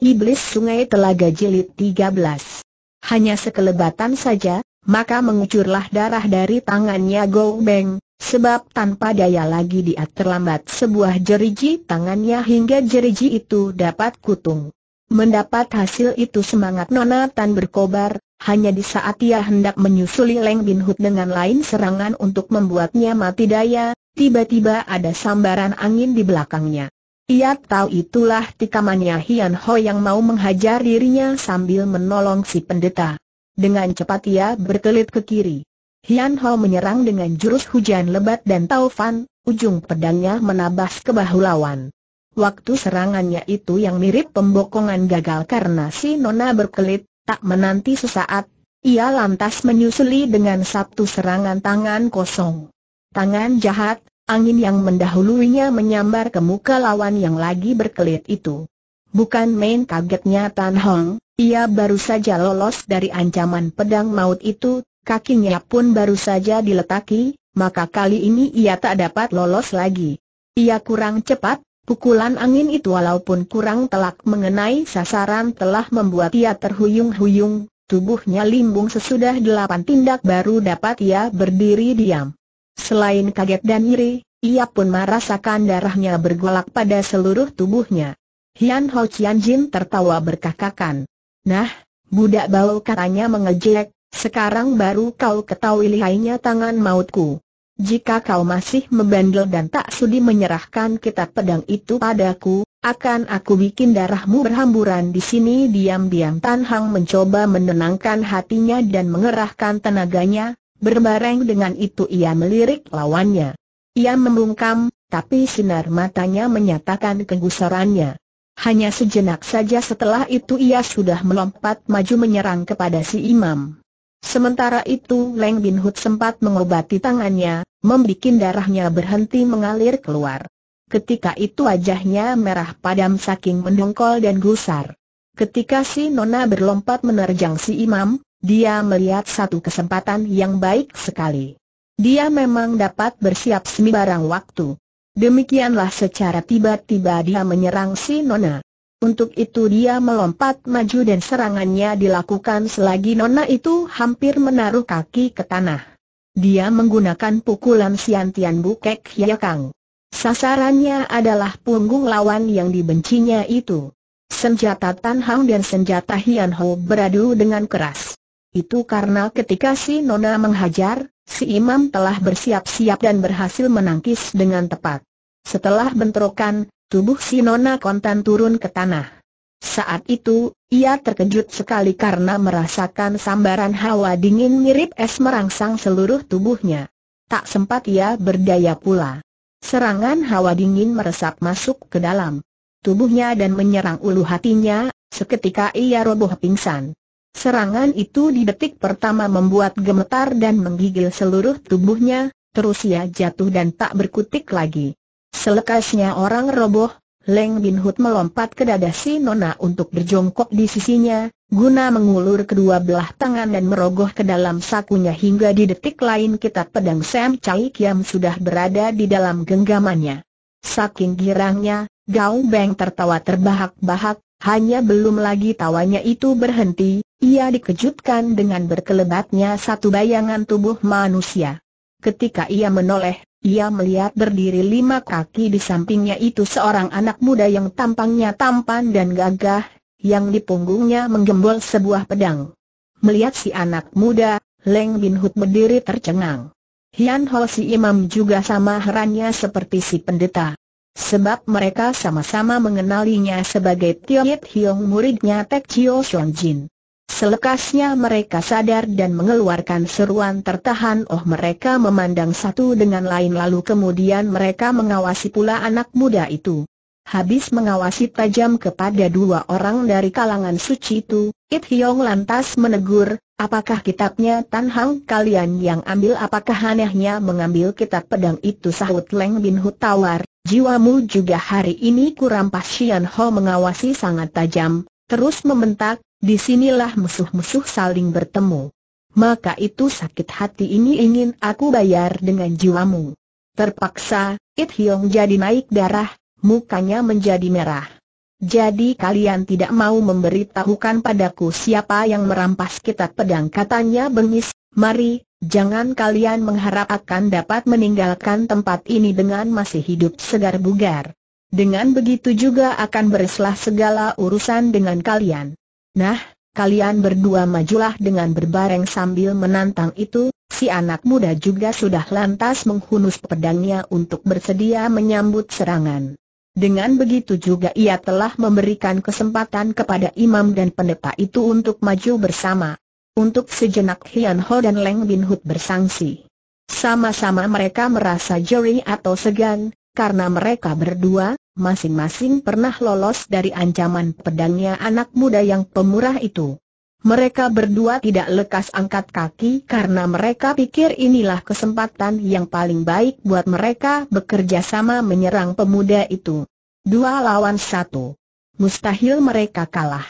Iblis Sungai Telaga Jilid 13. Hanya sekelebatan saja, maka mengucurlah darah dari tangannya Go Beng, sebab tanpa daya lagi dia terlambat sebuah jeriji tangannya hingga jeriji itu dapat kutung. Mendapat hasil itu semangat Nona Tan berkobar, hanya di saat ia hendak menyusuli Leng Bin Hut dengan lain serangan untuk membuatnya mati daya, tiba-tiba ada sambaran angin di belakangnya. Ia tahu itulah tikamannya Hian Ho yang mau menghajar dirinya sambil menolong si pendeta. Dengan cepat ia berkelit ke kiri. Hian Ho menyerang dengan jurus hujan lebat dan taufan, ujung pedangnya menabas ke bahu lawan. Waktu serangannya itu yang mirip pembokongan gagal karena si Nona berkelit, tak menanti sesaat, ia lantas menyusuli dengan satu serangan tangan kosong. Tangan jahat, Angin yang mendahuluinya menyambar ke muka lawan yang lagi berkelit itu. Bukan main kagetnya Tan Hong, ia baru saja lolos dari ancaman pedang maut itu, kakinya pun baru saja diletaki, maka kali ini ia tak dapat lolos lagi. Ia kurang cepat, pukulan angin itu walaupun kurang telak mengenai sasaran telah membuat ia terhuyung-huyung, tubuhnya limbung sesudah delapan tindak baru dapat ia berdiri diam. Selain kaget dan iri, ia pun merasakan darahnya bergolak pada seluruh tubuhnya. Hian Ho Chian Jin tertawa berkakakan. Nah, budak bau katanya mengejek, sekarang baru kau ketahui lihainya tangan mautku. Jika kau masih membandel dan tak sudi menyerahkan kitab pedang itu padaku, akan aku bikin darahmu berhamburan di sini diam-diam Tan Hang mencoba menenangkan hatinya dan mengerahkan tenaganya, Berbareng dengan itu ia melirik lawannya. Ia membungkam, tapi sinar matanya menyatakan kegusarannya. Hanya sejenak saja setelah itu ia sudah melompat maju menyerang kepada si imam. Sementara itu Leng Bin Hud sempat mengobati tangannya, membuat darahnya berhenti mengalir keluar. Ketika itu wajahnya merah padam saking mendongkol dan gusar. Ketika si Nona berlompat menerjang si imam, dia melihat satu kesempatan yang baik sekali. Dia memang dapat bersiap sembarang waktu. Demikianlah secara tiba-tiba dia menyerang si Nona. Untuk itu dia melompat maju dan serangannya dilakukan selagi Nona itu hampir menaruh kaki ke tanah. Dia menggunakan pukulan Siantian Bukek yakang. Sasarannya adalah punggung lawan yang dibencinya itu. Senjata Tan Hang dan senjata Hian Ho beradu dengan keras. Itu karena ketika si Nona menghajar, si imam telah bersiap-siap dan berhasil menangkis dengan tepat. Setelah bentrokan, tubuh si Nona kontan turun ke tanah. Saat itu, ia terkejut sekali karena merasakan sambaran hawa dingin mirip es merangsang seluruh tubuhnya. Tak sempat ia berdaya pula. Serangan hawa dingin meresap masuk ke dalam tubuhnya dan menyerang ulu hatinya, seketika ia roboh pingsan. Serangan itu di detik pertama membuat gemetar dan menggigil seluruh tubuhnya, terus ia jatuh dan tak berkutik lagi. Selekasnya orang roboh, Leng Bin Hud melompat ke dada si Nona untuk berjongkok di sisinya, guna mengulur kedua belah tangan dan merogoh ke dalam sakunya hingga di detik lain kitab pedang Sam Chai Kiam sudah berada di dalam genggamannya. Saking girangnya, Gao Beng tertawa terbahak-bahak, hanya belum lagi tawanya itu berhenti, ia dikejutkan dengan berkelebatnya satu bayangan tubuh manusia. Ketika ia menoleh, ia melihat berdiri lima kaki di sampingnya itu seorang anak muda yang tampangnya tampan dan gagah, yang di punggungnya menggembol sebuah pedang. Melihat si anak muda, Leng Bin Hud berdiri tercengang. Hian Ho si imam juga sama herannya seperti si pendeta. Sebab mereka sama-sama mengenalinya sebagai Yit Hiong muridnya Tek Chio Shon Jin. Selekasnya mereka sadar dan mengeluarkan seruan tertahan Oh mereka memandang satu dengan lain lalu kemudian mereka mengawasi pula anak muda itu Habis mengawasi tajam kepada dua orang dari kalangan suci itu It Hiong lantas menegur Apakah kitabnya Tan Hang kalian yang ambil apakah anehnya mengambil kitab pedang itu sahut Leng Bin Hu tawar Jiwamu juga hari ini kurampas Shian Ho mengawasi sangat tajam Terus membentak Disinilah musuh-musuh saling bertemu. Maka itu sakit hati ini ingin aku bayar dengan jiwamu. Terpaksa, It Hyong jadi naik darah, mukanya menjadi merah. Jadi kalian tidak mau memberitahukan padaku siapa yang merampas kitab pedang katanya bengis, mari, jangan kalian mengharap akan dapat meninggalkan tempat ini dengan masih hidup segar bugar. Dengan begitu juga akan bereslah segala urusan dengan kalian. Nah, kalian berdua majulah dengan berbareng sambil menantang itu, si anak muda juga sudah lantas menghunus pedangnya untuk bersedia menyambut serangan. Dengan begitu juga ia telah memberikan kesempatan kepada imam dan pendeta itu untuk maju bersama. Untuk sejenak Hian Ho dan Leng Bin Hud bersangsi. Sama-sama mereka merasa jeri atau segan, karena mereka berdua, masing-masing pernah lolos dari ancaman pedangnya anak muda yang pemurah itu. Mereka berdua tidak lekas angkat kaki karena mereka pikir inilah kesempatan yang paling baik buat mereka bekerja sama menyerang pemuda itu. Dua lawan satu. Mustahil mereka kalah.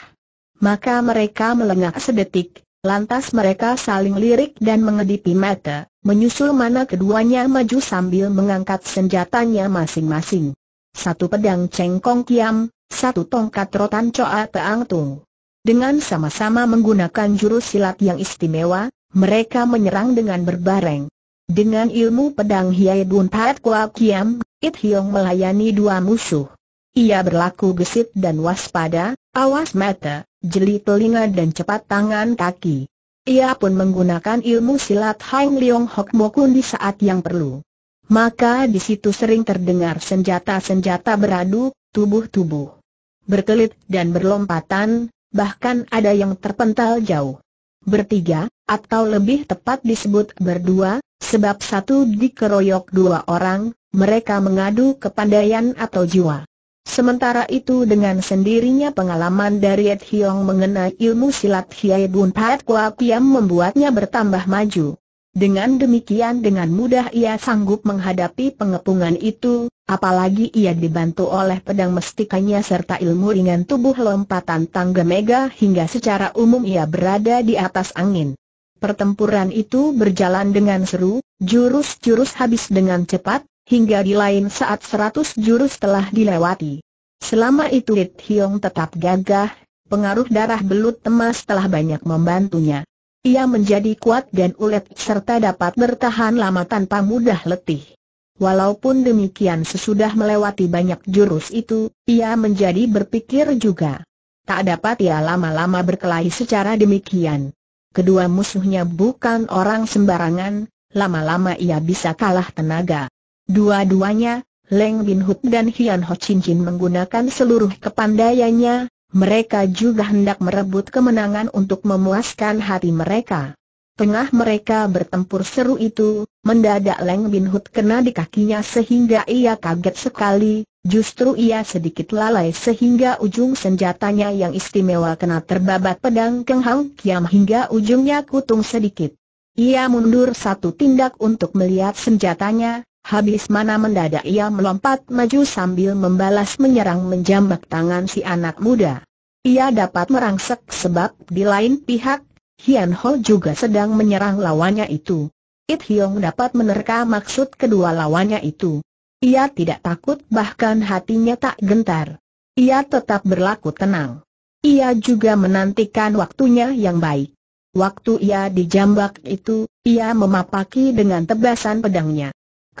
Maka mereka melengak sedetik, Lantas mereka saling lirik dan mengedipi mata, menyusul mana keduanya maju sambil mengangkat senjatanya masing-masing. Satu pedang cengkong kiam, satu tongkat rotan coa teang tung. Dengan sama-sama menggunakan jurus silat yang istimewa, mereka menyerang dengan berbareng. Dengan ilmu pedang Hiai Bun Pat Kua Kiam, It Hiong melayani dua musuh. Ia berlaku gesit dan waspada, awas mata, jeli telinga dan cepat tangan kaki. Ia pun menggunakan ilmu silat Hang Leong Hok Mokun di saat yang perlu. Maka di situ sering terdengar senjata-senjata beradu, tubuh-tubuh berkelit dan berlompatan, bahkan ada yang terpental jauh. Bertiga, atau lebih tepat disebut berdua, sebab satu dikeroyok dua orang, mereka mengadu kepandaian atau jiwa. Sementara itu dengan sendirinya pengalaman dari Ed Hiong mengenai ilmu silat Hiai Bun Pat Kua Kiam membuatnya bertambah maju. Dengan demikian dengan mudah ia sanggup menghadapi pengepungan itu, apalagi ia dibantu oleh pedang mestikanya serta ilmu ringan tubuh lompatan tangga mega hingga secara umum ia berada di atas angin. Pertempuran itu berjalan dengan seru, jurus-jurus habis dengan cepat, hingga di lain saat seratus jurus telah dilewati. Selama itu Lit Hiong tetap gagah, pengaruh darah belut temas telah banyak membantunya. Ia menjadi kuat dan ulet serta dapat bertahan lama tanpa mudah letih. Walaupun demikian sesudah melewati banyak jurus itu, ia menjadi berpikir juga. Tak dapat ia lama-lama berkelahi secara demikian. Kedua musuhnya bukan orang sembarangan, lama-lama ia bisa kalah tenaga. Dua-duanya, Leng Bin Hut dan Hian Ho Chin Chin menggunakan seluruh kepandaiannya, mereka juga hendak merebut kemenangan untuk memuaskan hati mereka. Tengah mereka bertempur seru itu, mendadak Leng Bin Hut kena di kakinya sehingga ia kaget sekali, justru ia sedikit lalai sehingga ujung senjatanya yang istimewa kena terbabat pedang Keng Hang Kiam hingga ujungnya kutung sedikit. Ia mundur satu tindak untuk melihat senjatanya, Habis mana mendadak ia melompat maju sambil membalas menyerang menjambak tangan si anak muda. Ia dapat merangsek sebab di lain pihak, Hian Ho juga sedang menyerang lawannya itu. It Hiong dapat menerka maksud kedua lawannya itu. Ia tidak takut bahkan hatinya tak gentar. Ia tetap berlaku tenang. Ia juga menantikan waktunya yang baik. Waktu ia dijambak itu, ia memapaki dengan tebasan pedangnya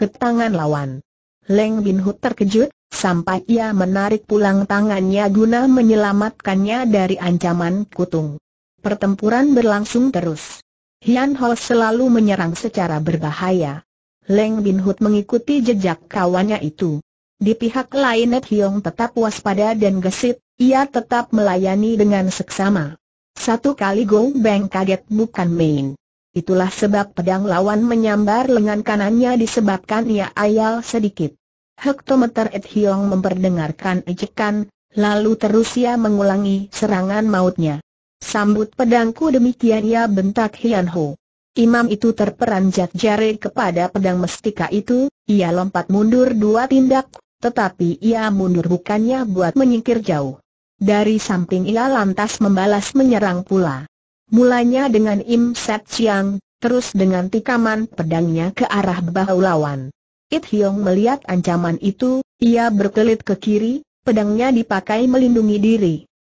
ke tangan lawan. Leng Bin Hu terkejut, sampai ia menarik pulang tangannya guna menyelamatkannya dari ancaman kutung. Pertempuran berlangsung terus. Hian Ho selalu menyerang secara berbahaya. Leng Bin Hu mengikuti jejak kawannya itu. Di pihak lain Net Hiong tetap waspada dan gesit, ia tetap melayani dengan seksama. Satu kali Gong Beng kaget bukan main. Itulah sebab pedang lawan menyambar lengan kanannya disebabkan ia ayal sedikit. Hektometer Et Hiong memperdengarkan ejekan, lalu terus ia mengulangi serangan mautnya. Sambut pedangku demikian ia bentak Hian Ho. Imam itu terperanjat jari kepada pedang mestika itu, ia lompat mundur dua tindak, tetapi ia mundur bukannya buat menyingkir jauh. Dari samping ia lantas membalas menyerang pula mulanya dengan Im Set Siang, terus dengan tikaman pedangnya ke arah bahu lawan. It Hiong melihat ancaman itu, ia berkelit ke kiri, pedangnya dipakai melindungi diri.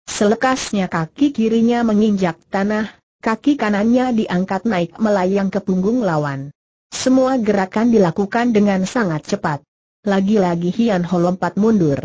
Selekasnya kaki kirinya menginjak tanah, kaki kanannya diangkat naik melayang ke punggung lawan. Semua gerakan dilakukan dengan sangat cepat. Lagi-lagi Hian Ho lompat mundur.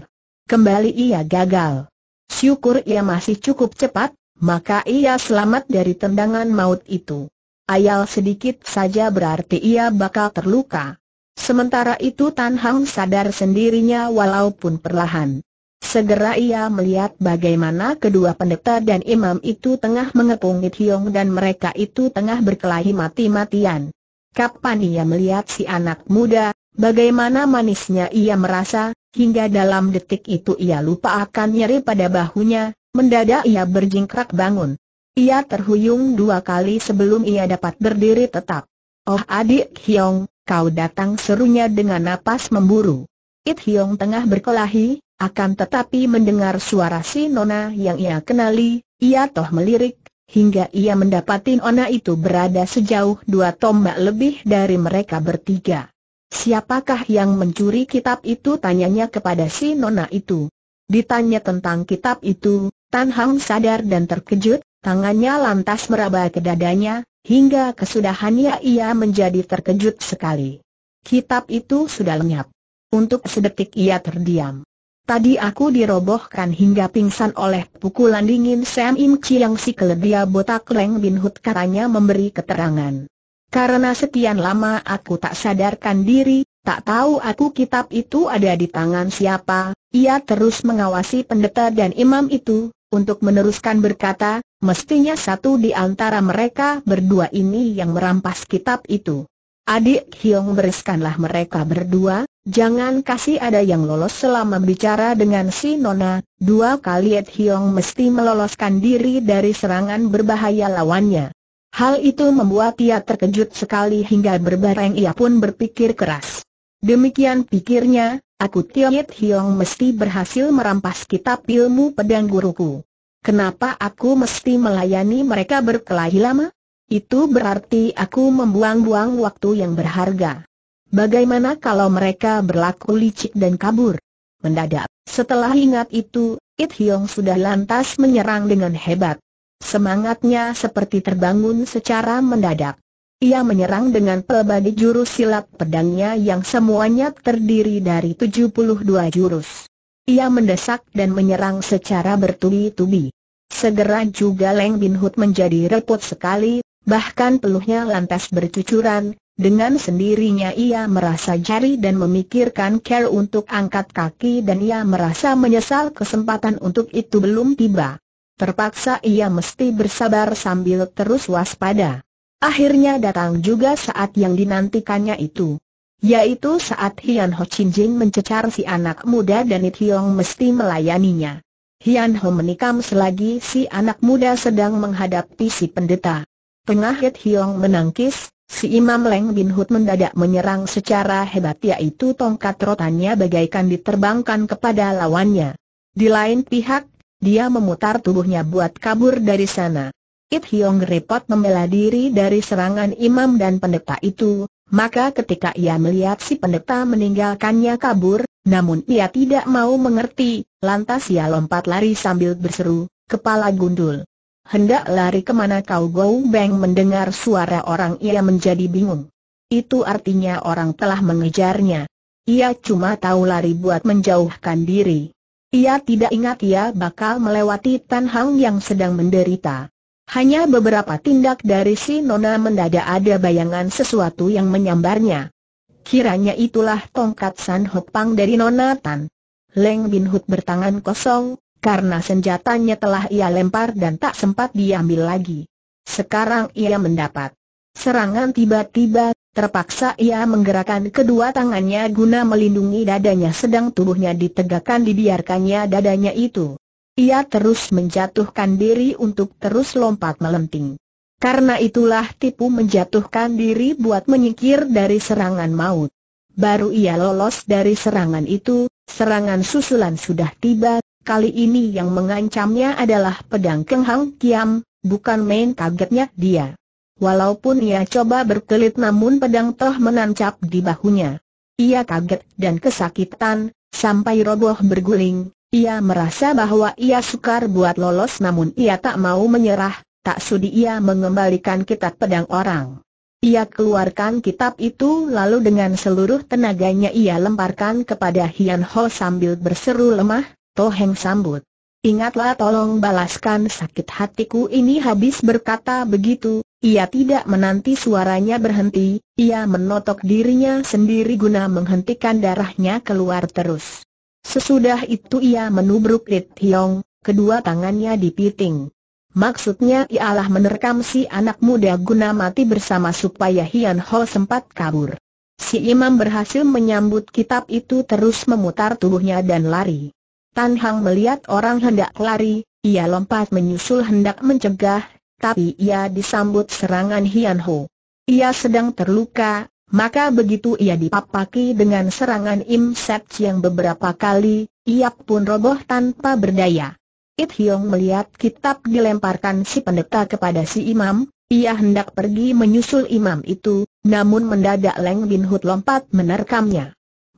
Kembali ia gagal. Syukur ia masih cukup cepat, maka ia selamat dari tendangan maut itu. Ayal sedikit saja berarti ia bakal terluka. Sementara itu Tan Hang sadar sendirinya walaupun perlahan. Segera ia melihat bagaimana kedua pendeta dan imam itu tengah mengepung Hiong dan mereka itu tengah berkelahi mati-matian. Kapan ia melihat si anak muda, bagaimana manisnya ia merasa, hingga dalam detik itu ia lupa akan nyeri pada bahunya, Mendadak ia berjingkrak bangun. Ia terhuyung dua kali sebelum ia dapat berdiri tetap. Oh adik Hyong, kau datang serunya dengan napas memburu. It Hyong tengah berkelahi, akan tetapi mendengar suara si Nona yang ia kenali, ia toh melirik, hingga ia mendapati Nona itu berada sejauh dua tombak lebih dari mereka bertiga. Siapakah yang mencuri kitab itu tanyanya kepada si Nona itu. Ditanya tentang kitab itu, Tan Hang sadar dan terkejut, tangannya lantas meraba ke dadanya, hingga kesudahannya ia menjadi terkejut sekali. Kitab itu sudah lenyap. Untuk sedetik ia terdiam. Tadi aku dirobohkan hingga pingsan oleh pukulan dingin Sam Im Chiang si keledia botak Leng Bin Hut katanya memberi keterangan. Karena sekian lama aku tak sadarkan diri, tak tahu aku kitab itu ada di tangan siapa, ia terus mengawasi pendeta dan imam itu, untuk meneruskan berkata, mestinya satu di antara mereka berdua ini yang merampas kitab itu. Adik Hiong bereskanlah mereka berdua, jangan kasih ada yang lolos selama bicara dengan si Nona, dua kali Ed Hiong mesti meloloskan diri dari serangan berbahaya lawannya. Hal itu membuat ia terkejut sekali hingga berbareng ia pun berpikir keras. Demikian pikirnya, Aku Tiet Hiong mesti berhasil merampas kitab ilmu pedang guruku. Kenapa aku mesti melayani mereka berkelahi lama? Itu berarti aku membuang-buang waktu yang berharga. Bagaimana kalau mereka berlaku licik dan kabur? Mendadak, setelah ingat itu, It Hiong sudah lantas menyerang dengan hebat. Semangatnya seperti terbangun secara mendadak. Ia menyerang dengan pelbagai jurus silat pedangnya yang semuanya terdiri dari 72 jurus. Ia mendesak dan menyerang secara bertubi-tubi. Segera juga Leng Bin menjadi repot sekali, bahkan peluhnya lantas bercucuran, dengan sendirinya ia merasa jari dan memikirkan care untuk angkat kaki dan ia merasa menyesal kesempatan untuk itu belum tiba. Terpaksa ia mesti bersabar sambil terus waspada. Akhirnya datang juga saat yang dinantikannya itu. Yaitu saat Hian Ho Chin Jin mencecar si anak muda dan It Hiong mesti melayaninya. Hian Ho menikam selagi si anak muda sedang menghadapi si pendeta. Tengah It Hiong menangkis, si Imam Leng Bin Hud mendadak menyerang secara hebat yaitu tongkat rotannya bagaikan diterbangkan kepada lawannya. Di lain pihak, dia memutar tubuhnya buat kabur dari sana. It Hyong repot membela diri dari serangan imam dan pendeta itu, maka ketika ia melihat si pendeta meninggalkannya kabur, namun ia tidak mau mengerti, lantas ia lompat lari sambil berseru, kepala gundul. Hendak lari kemana kau Go Beng mendengar suara orang ia menjadi bingung. Itu artinya orang telah mengejarnya. Ia cuma tahu lari buat menjauhkan diri. Ia tidak ingat ia bakal melewati Tan Hang yang sedang menderita. Hanya beberapa tindak dari si Nona mendadak ada bayangan sesuatu yang menyambarnya. Kiranya itulah tongkat San Hopang dari Nona Tan. Leng Bin hud bertangan kosong, karena senjatanya telah ia lempar dan tak sempat diambil lagi. Sekarang ia mendapat serangan tiba-tiba, terpaksa ia menggerakkan kedua tangannya guna melindungi dadanya sedang tubuhnya ditegakkan dibiarkannya dadanya itu ia terus menjatuhkan diri untuk terus lompat melenting. Karena itulah tipu menjatuhkan diri buat menyingkir dari serangan maut. Baru ia lolos dari serangan itu, serangan susulan sudah tiba, kali ini yang mengancamnya adalah pedang Kenghang Kiam, bukan main kagetnya dia. Walaupun ia coba berkelit namun pedang toh menancap di bahunya. Ia kaget dan kesakitan, sampai roboh berguling, ia merasa bahwa ia sukar buat lolos namun ia tak mau menyerah, tak sudi ia mengembalikan kitab pedang orang. Ia keluarkan kitab itu lalu dengan seluruh tenaganya ia lemparkan kepada Hian Ho sambil berseru lemah, Toheng sambut. Ingatlah tolong balaskan sakit hatiku ini habis berkata begitu, ia tidak menanti suaranya berhenti, ia menotok dirinya sendiri guna menghentikan darahnya keluar terus. Sesudah itu ia menubruk Rit Hiong, kedua tangannya dipiting. Maksudnya ialah menerkam si anak muda guna mati bersama supaya Hian Ho sempat kabur. Si imam berhasil menyambut kitab itu terus memutar tubuhnya dan lari. Tan Hang melihat orang hendak lari, ia lompat menyusul hendak mencegah, tapi ia disambut serangan Hian Ho. Ia sedang terluka, maka begitu ia dipapaki dengan serangan imsek yang beberapa kali, ia pun roboh tanpa berdaya. It Hiong melihat kitab dilemparkan si pendeta kepada si imam, ia hendak pergi menyusul imam itu, namun mendadak Leng Bin Hud lompat menerkamnya.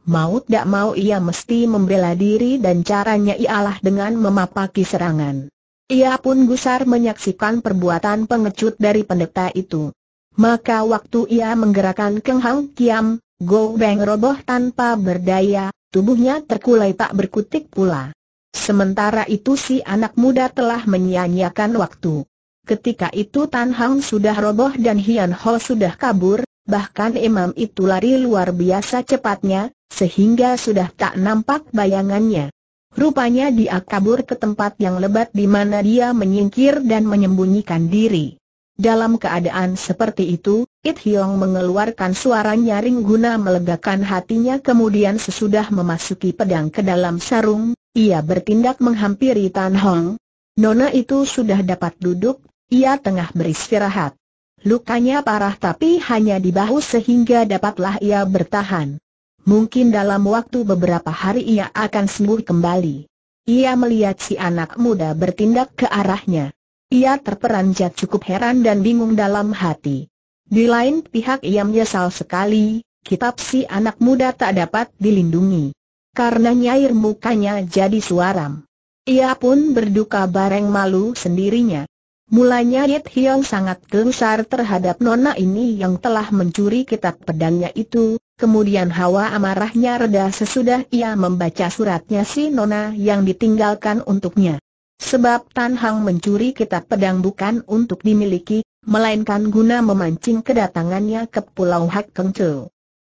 Mau tak mau ia mesti membela diri dan caranya ialah dengan memapaki serangan. Ia pun gusar menyaksikan perbuatan pengecut dari pendeta itu. Maka waktu ia menggerakkan Keng Kiam, Go Beng roboh tanpa berdaya, tubuhnya terkulai tak berkutik pula. Sementara itu si anak muda telah menyia-nyiakan waktu. Ketika itu Tan Hang sudah roboh dan Hian Ho sudah kabur, bahkan imam itu lari luar biasa cepatnya, sehingga sudah tak nampak bayangannya. Rupanya dia kabur ke tempat yang lebat di mana dia menyingkir dan menyembunyikan diri. Dalam keadaan seperti itu, It Hiong mengeluarkan suara nyaring guna melegakan hatinya kemudian sesudah memasuki pedang ke dalam sarung, ia bertindak menghampiri Tan Hong. Nona itu sudah dapat duduk, ia tengah beristirahat. Lukanya parah tapi hanya di bahu sehingga dapatlah ia bertahan. Mungkin dalam waktu beberapa hari ia akan sembuh kembali. Ia melihat si anak muda bertindak ke arahnya. Ia terperanjat cukup heran dan bingung dalam hati. Di lain pihak ia menyesal sekali, kitab si anak muda tak dapat dilindungi. Karena nyair mukanya jadi suaram. Ia pun berduka bareng malu sendirinya. Mulanya Yit Hiong sangat gencar terhadap nona ini yang telah mencuri kitab pedangnya itu, kemudian hawa amarahnya reda sesudah ia membaca suratnya si nona yang ditinggalkan untuknya. Sebab Tan Hang mencuri kitab pedang bukan untuk dimiliki, melainkan guna memancing kedatangannya ke Pulau Hak Keng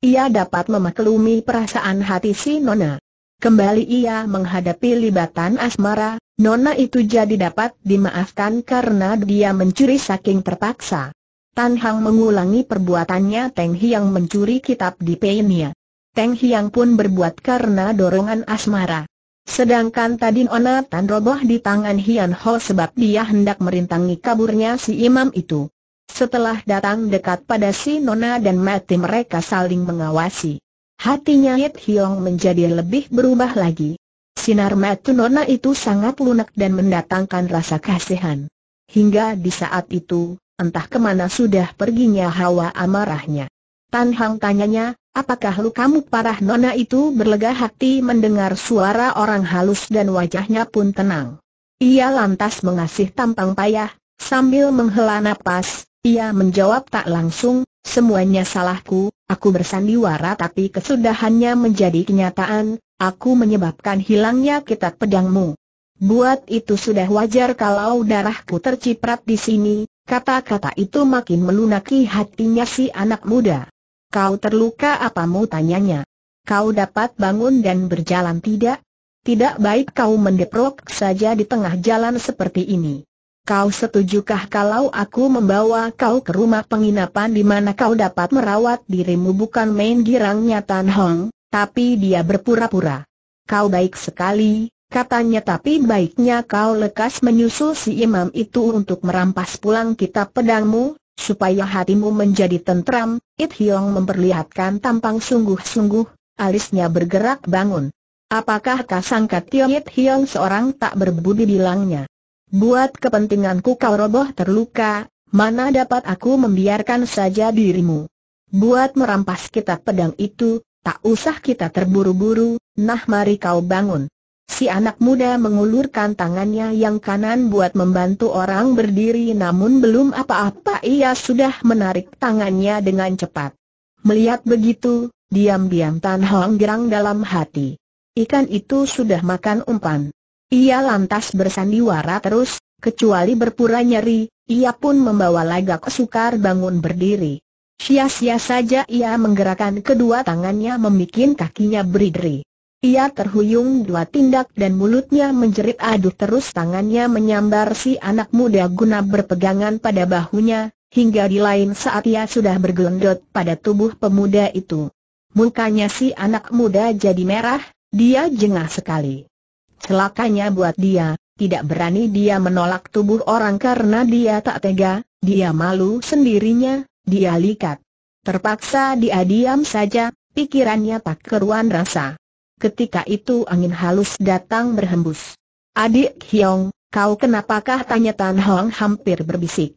Ia dapat memaklumi perasaan hati si Nona. Kembali ia menghadapi libatan asmara, Nona itu jadi dapat dimaafkan karena dia mencuri saking terpaksa. Tan Hang mengulangi perbuatannya Teng Hiang mencuri kitab di Peinia. Teng Hiang pun berbuat karena dorongan asmara. Sedangkan tadi Ona Tan roboh di tangan Hian Ho sebab dia hendak merintangi kaburnya si imam itu. Setelah datang dekat pada si Nona dan Mati mereka saling mengawasi. Hatinya Hit Hiong menjadi lebih berubah lagi. Sinar Mati Nona itu sangat lunak dan mendatangkan rasa kasihan. Hingga di saat itu, entah kemana sudah perginya hawa amarahnya. Tan Hang tanyanya, Apakah lukamu parah nona itu berlega hati mendengar suara orang halus dan wajahnya pun tenang. Ia lantas mengasih tampang payah, sambil menghela nafas, ia menjawab tak langsung, semuanya salahku, aku bersandiwara tapi kesudahannya menjadi kenyataan, aku menyebabkan hilangnya kitab pedangmu. Buat itu sudah wajar kalau darahku terciprat di sini, kata-kata itu makin melunaki hatinya si anak muda. Kau terluka apa apamu tanyanya. Kau dapat bangun dan berjalan tidak? Tidak baik kau mendeprok saja di tengah jalan seperti ini. Kau setujukah kalau aku membawa kau ke rumah penginapan di mana kau dapat merawat dirimu bukan main girangnya Tan Hong, tapi dia berpura-pura. Kau baik sekali, katanya tapi baiknya kau lekas menyusul si imam itu untuk merampas pulang kitab pedangmu, Supaya hatimu menjadi tentram, It Hiong memperlihatkan tampang sungguh-sungguh, alisnya bergerak bangun. Apakah kasangka Tio It Hiong seorang tak berbudi bilangnya? Buat kepentinganku kau roboh terluka, mana dapat aku membiarkan saja dirimu? Buat merampas kitab pedang itu, tak usah kita terburu-buru, nah mari kau bangun. Si anak muda mengulurkan tangannya yang kanan buat membantu orang berdiri namun belum apa-apa ia sudah menarik tangannya dengan cepat. Melihat begitu, diam-diam Tan Hong gerang dalam hati. Ikan itu sudah makan umpan. Ia lantas bersandiwara terus, kecuali berpura nyeri, ia pun membawa lagak sukar bangun berdiri. Sia-sia saja ia menggerakkan kedua tangannya membuat kakinya berdiri. Ia terhuyung dua tindak dan mulutnya menjerit aduh terus tangannya menyambar si anak muda guna berpegangan pada bahunya, hingga di lain saat ia sudah bergelendot pada tubuh pemuda itu. Mukanya si anak muda jadi merah, dia jengah sekali. Celakanya buat dia, tidak berani dia menolak tubuh orang karena dia tak tega, dia malu sendirinya, dia likat. Terpaksa dia diam saja, pikirannya tak keruan rasa. Ketika itu angin halus datang berhembus. Adik Hyong, kau kenapakah tanya Tan Hong hampir berbisik.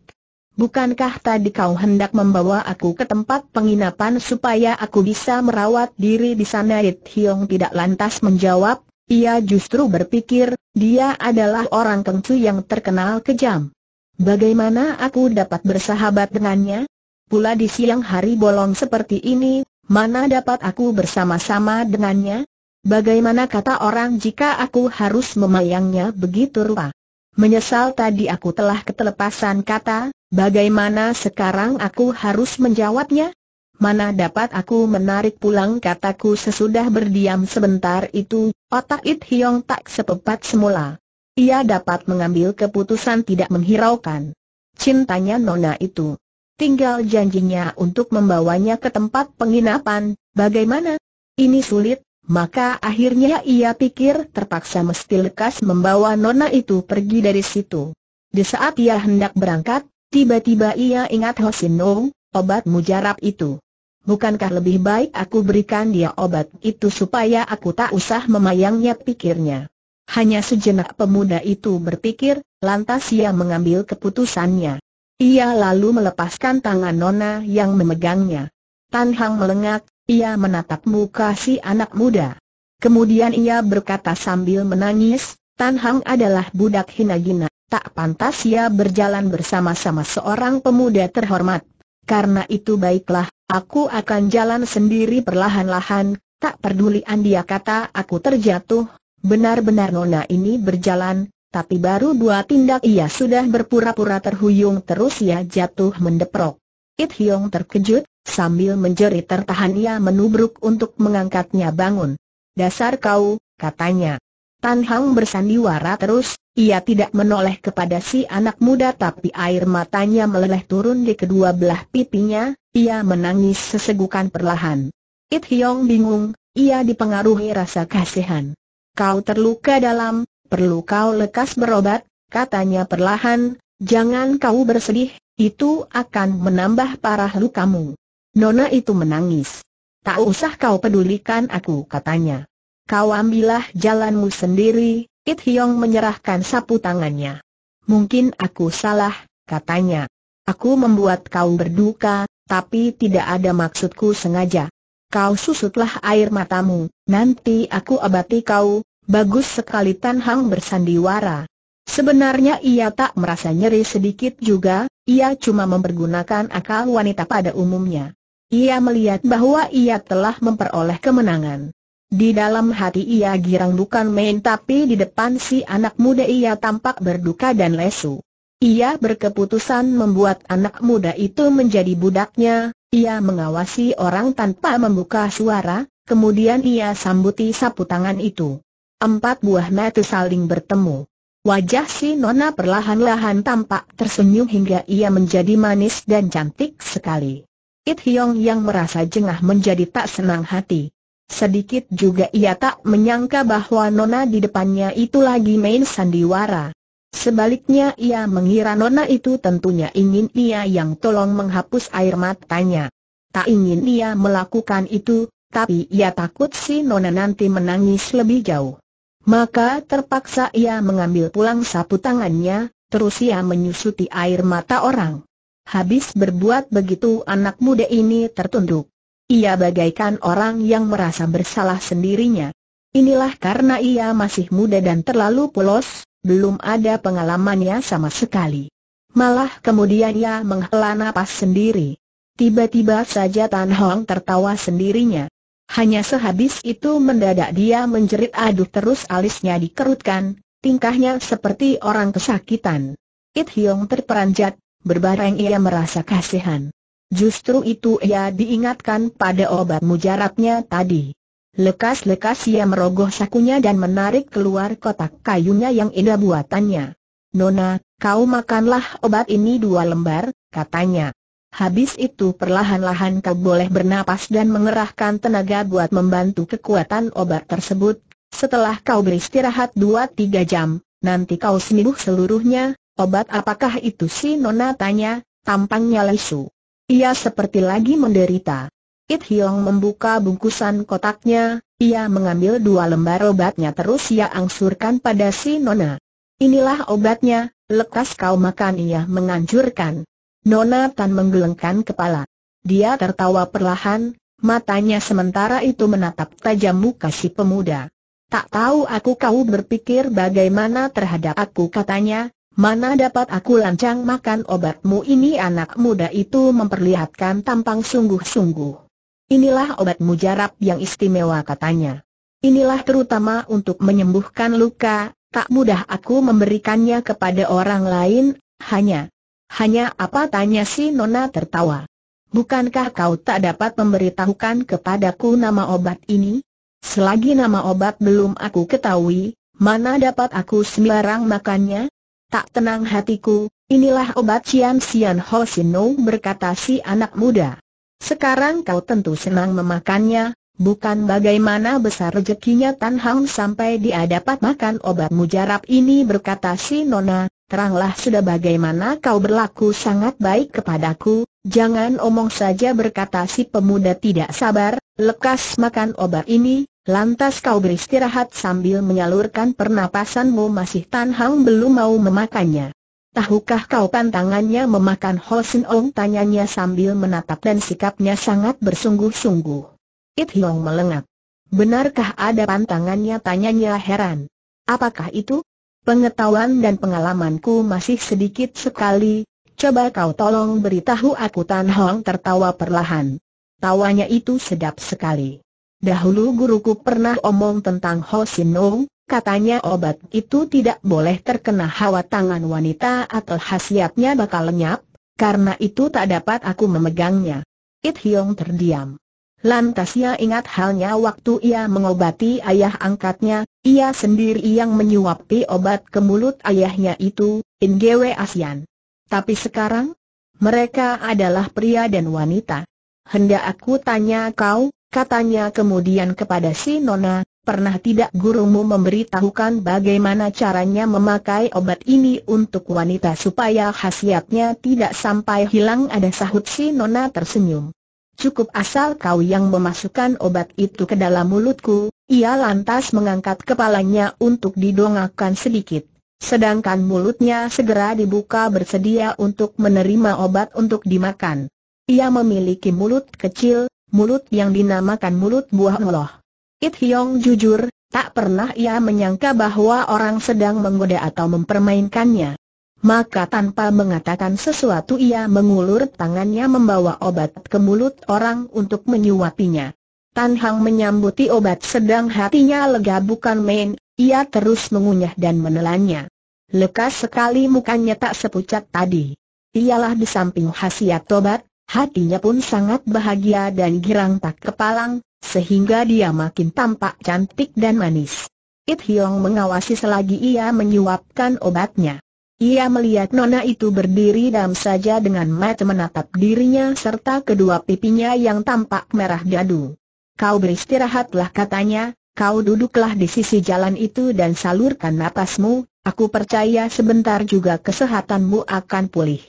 Bukankah tadi kau hendak membawa aku ke tempat penginapan supaya aku bisa merawat diri di sana? It Hyong tidak lantas menjawab, ia justru berpikir, dia adalah orang kengcu yang terkenal kejam. Bagaimana aku dapat bersahabat dengannya? Pula di siang hari bolong seperti ini, mana dapat aku bersama-sama dengannya? Bagaimana kata orang jika aku harus memayangnya begitu rupa? Menyesal tadi aku telah ketelepasan kata, bagaimana sekarang aku harus menjawabnya? Mana dapat aku menarik pulang kataku sesudah berdiam sebentar itu, otak It Hiong tak sepepat semula. Ia dapat mengambil keputusan tidak menghiraukan cintanya Nona itu. Tinggal janjinya untuk membawanya ke tempat penginapan, bagaimana? Ini sulit, maka akhirnya ia pikir terpaksa mesti lekas membawa nona itu pergi dari situ. Di saat ia hendak berangkat, tiba-tiba ia ingat Hosino, obat mujarab itu. Bukankah lebih baik aku berikan dia obat itu supaya aku tak usah memayangnya pikirnya. Hanya sejenak pemuda itu berpikir, lantas ia mengambil keputusannya. Ia lalu melepaskan tangan Nona yang memegangnya. Tan Hang melengak, ia menatap muka si anak muda. Kemudian ia berkata sambil menangis, Tan Hang adalah budak hina-gina, tak pantas ia berjalan bersama-sama seorang pemuda terhormat. Karena itu baiklah, aku akan jalan sendiri perlahan-lahan, tak peduli Andia kata aku terjatuh. Benar-benar nona ini berjalan, tapi baru dua tindak ia sudah berpura-pura terhuyung terus ia jatuh mendeprok. It Hyong terkejut, sambil menjerit tertahan ia menubruk untuk mengangkatnya bangun. Dasar kau, katanya. Tan Hang bersandiwara terus, ia tidak menoleh kepada si anak muda tapi air matanya meleleh turun di kedua belah pipinya, ia menangis sesegukan perlahan. It Hyong bingung, ia dipengaruhi rasa kasihan. Kau terluka dalam, perlu kau lekas berobat, katanya perlahan, jangan kau bersedih, itu akan menambah parah lukamu. Nona itu menangis. Tak usah kau pedulikan aku katanya. Kau ambillah jalanmu sendiri, It Hiong menyerahkan sapu tangannya. Mungkin aku salah, katanya. Aku membuat kau berduka, tapi tidak ada maksudku sengaja. Kau susutlah air matamu, nanti aku abati kau, Bagus sekali Tan Hang bersandiwara. Sebenarnya ia tak merasa nyeri sedikit juga, ia cuma mempergunakan akal wanita pada umumnya. Ia melihat bahwa ia telah memperoleh kemenangan. Di dalam hati ia girang bukan main tapi di depan si anak muda ia tampak berduka dan lesu. Ia berkeputusan membuat anak muda itu menjadi budaknya, ia mengawasi orang tanpa membuka suara, kemudian ia sambuti sapu tangan itu. Empat buah mata saling bertemu. Wajah si Nona perlahan-lahan tampak tersenyum hingga ia menjadi manis dan cantik sekali. It Hyong yang merasa jengah menjadi tak senang hati. Sedikit juga ia tak menyangka bahwa Nona di depannya itu lagi main sandiwara. Sebaliknya ia mengira Nona itu tentunya ingin ia yang tolong menghapus air matanya. Tak ingin ia melakukan itu, tapi ia takut si Nona nanti menangis lebih jauh. Maka terpaksa ia mengambil pulang sapu tangannya, terus ia menyusuti air mata orang. Habis berbuat begitu anak muda ini tertunduk. Ia bagaikan orang yang merasa bersalah sendirinya. Inilah karena ia masih muda dan terlalu polos, belum ada pengalamannya sama sekali. Malah kemudian ia menghela napas sendiri. Tiba-tiba saja Tan Hong tertawa sendirinya. Hanya sehabis itu mendadak dia menjerit aduh terus alisnya dikerutkan, tingkahnya seperti orang kesakitan. It Hiong terperanjat, berbareng ia merasa kasihan. Justru itu ia diingatkan pada obat mujarabnya tadi. Lekas-lekas ia merogoh sakunya dan menarik keluar kotak kayunya yang indah buatannya. Nona, kau makanlah obat ini dua lembar, katanya. Habis itu perlahan-lahan kau boleh bernapas dan mengerahkan tenaga buat membantu kekuatan obat tersebut. Setelah kau beristirahat dua tiga jam, nanti kau sembuh seluruhnya. Obat apakah itu si Nona tanya, tampangnya lesu. Ia seperti lagi menderita. It Hiong membuka bungkusan kotaknya, ia mengambil dua lembar obatnya terus ia angsurkan pada si Nona. Inilah obatnya, lekas kau makan ia menganjurkan. Nona Tan menggelengkan kepala. Dia tertawa perlahan, matanya sementara itu menatap tajam muka si pemuda. Tak tahu aku kau berpikir bagaimana terhadap aku katanya, mana dapat aku lancang makan obatmu ini anak muda itu memperlihatkan tampang sungguh-sungguh. Inilah obat mujarab yang istimewa katanya. Inilah terutama untuk menyembuhkan luka, tak mudah aku memberikannya kepada orang lain, hanya hanya apa tanya si Nona tertawa. Bukankah kau tak dapat memberitahukan kepadaku nama obat ini? Selagi nama obat belum aku ketahui, mana dapat aku sembarang makannya? Tak tenang hatiku, inilah obat Cian Sian Ho Sino berkata si anak muda. Sekarang kau tentu senang memakannya, bukan bagaimana besar rezekinya Tan Hang sampai dia dapat makan obat mujarab ini berkata si Nona, teranglah sudah bagaimana kau berlaku sangat baik kepadaku, jangan omong saja berkata si pemuda tidak sabar, lekas makan obat ini, lantas kau beristirahat sambil menyalurkan pernapasanmu masih tanhang belum mau memakannya. Tahukah kau pantangannya memakan Sin Ong tanyanya sambil menatap dan sikapnya sangat bersungguh-sungguh. It Hiong melengak. Benarkah ada pantangannya tanyanya heran. Apakah itu? Pengetahuan dan pengalamanku masih sedikit sekali, coba kau tolong beritahu aku Tan Hong tertawa perlahan. Tawanya itu sedap sekali. Dahulu guruku pernah omong tentang Ho Sin Nung, katanya obat itu tidak boleh terkena hawa tangan wanita atau khasiatnya bakal lenyap, karena itu tak dapat aku memegangnya. It Hyong terdiam. Lantas ia ingat halnya waktu ia mengobati ayah angkatnya, ia sendiri yang menyuapi obat ke mulut ayahnya itu, Ingwe Asian. Tapi sekarang, mereka adalah pria dan wanita. Hendak aku tanya kau, katanya kemudian kepada si Nona, pernah tidak gurumu memberitahukan bagaimana caranya memakai obat ini untuk wanita supaya khasiatnya tidak sampai hilang ada sahut si Nona tersenyum. Cukup asal kau yang memasukkan obat itu ke dalam mulutku, ia lantas mengangkat kepalanya untuk didongakkan sedikit. Sedangkan mulutnya segera dibuka bersedia untuk menerima obat untuk dimakan. Ia memiliki mulut kecil, mulut yang dinamakan mulut buah ngoloh. It Hyong jujur, tak pernah ia menyangka bahwa orang sedang menggoda atau mempermainkannya. Maka tanpa mengatakan sesuatu ia mengulur tangannya membawa obat ke mulut orang untuk menyuapinya. Tan Hang menyambuti obat sedang hatinya lega bukan main, ia terus mengunyah dan menelannya. Lekas sekali mukanya tak sepucat tadi. Ialah di samping khasiat obat, hatinya pun sangat bahagia dan girang tak kepalang, sehingga dia makin tampak cantik dan manis. It Hiong mengawasi selagi ia menyuapkan obatnya. Ia melihat nona itu berdiri dalam saja dengan mata menatap dirinya serta kedua pipinya yang tampak merah dadu. Kau beristirahatlah katanya, kau duduklah di sisi jalan itu dan salurkan napasmu, aku percaya sebentar juga kesehatanmu akan pulih.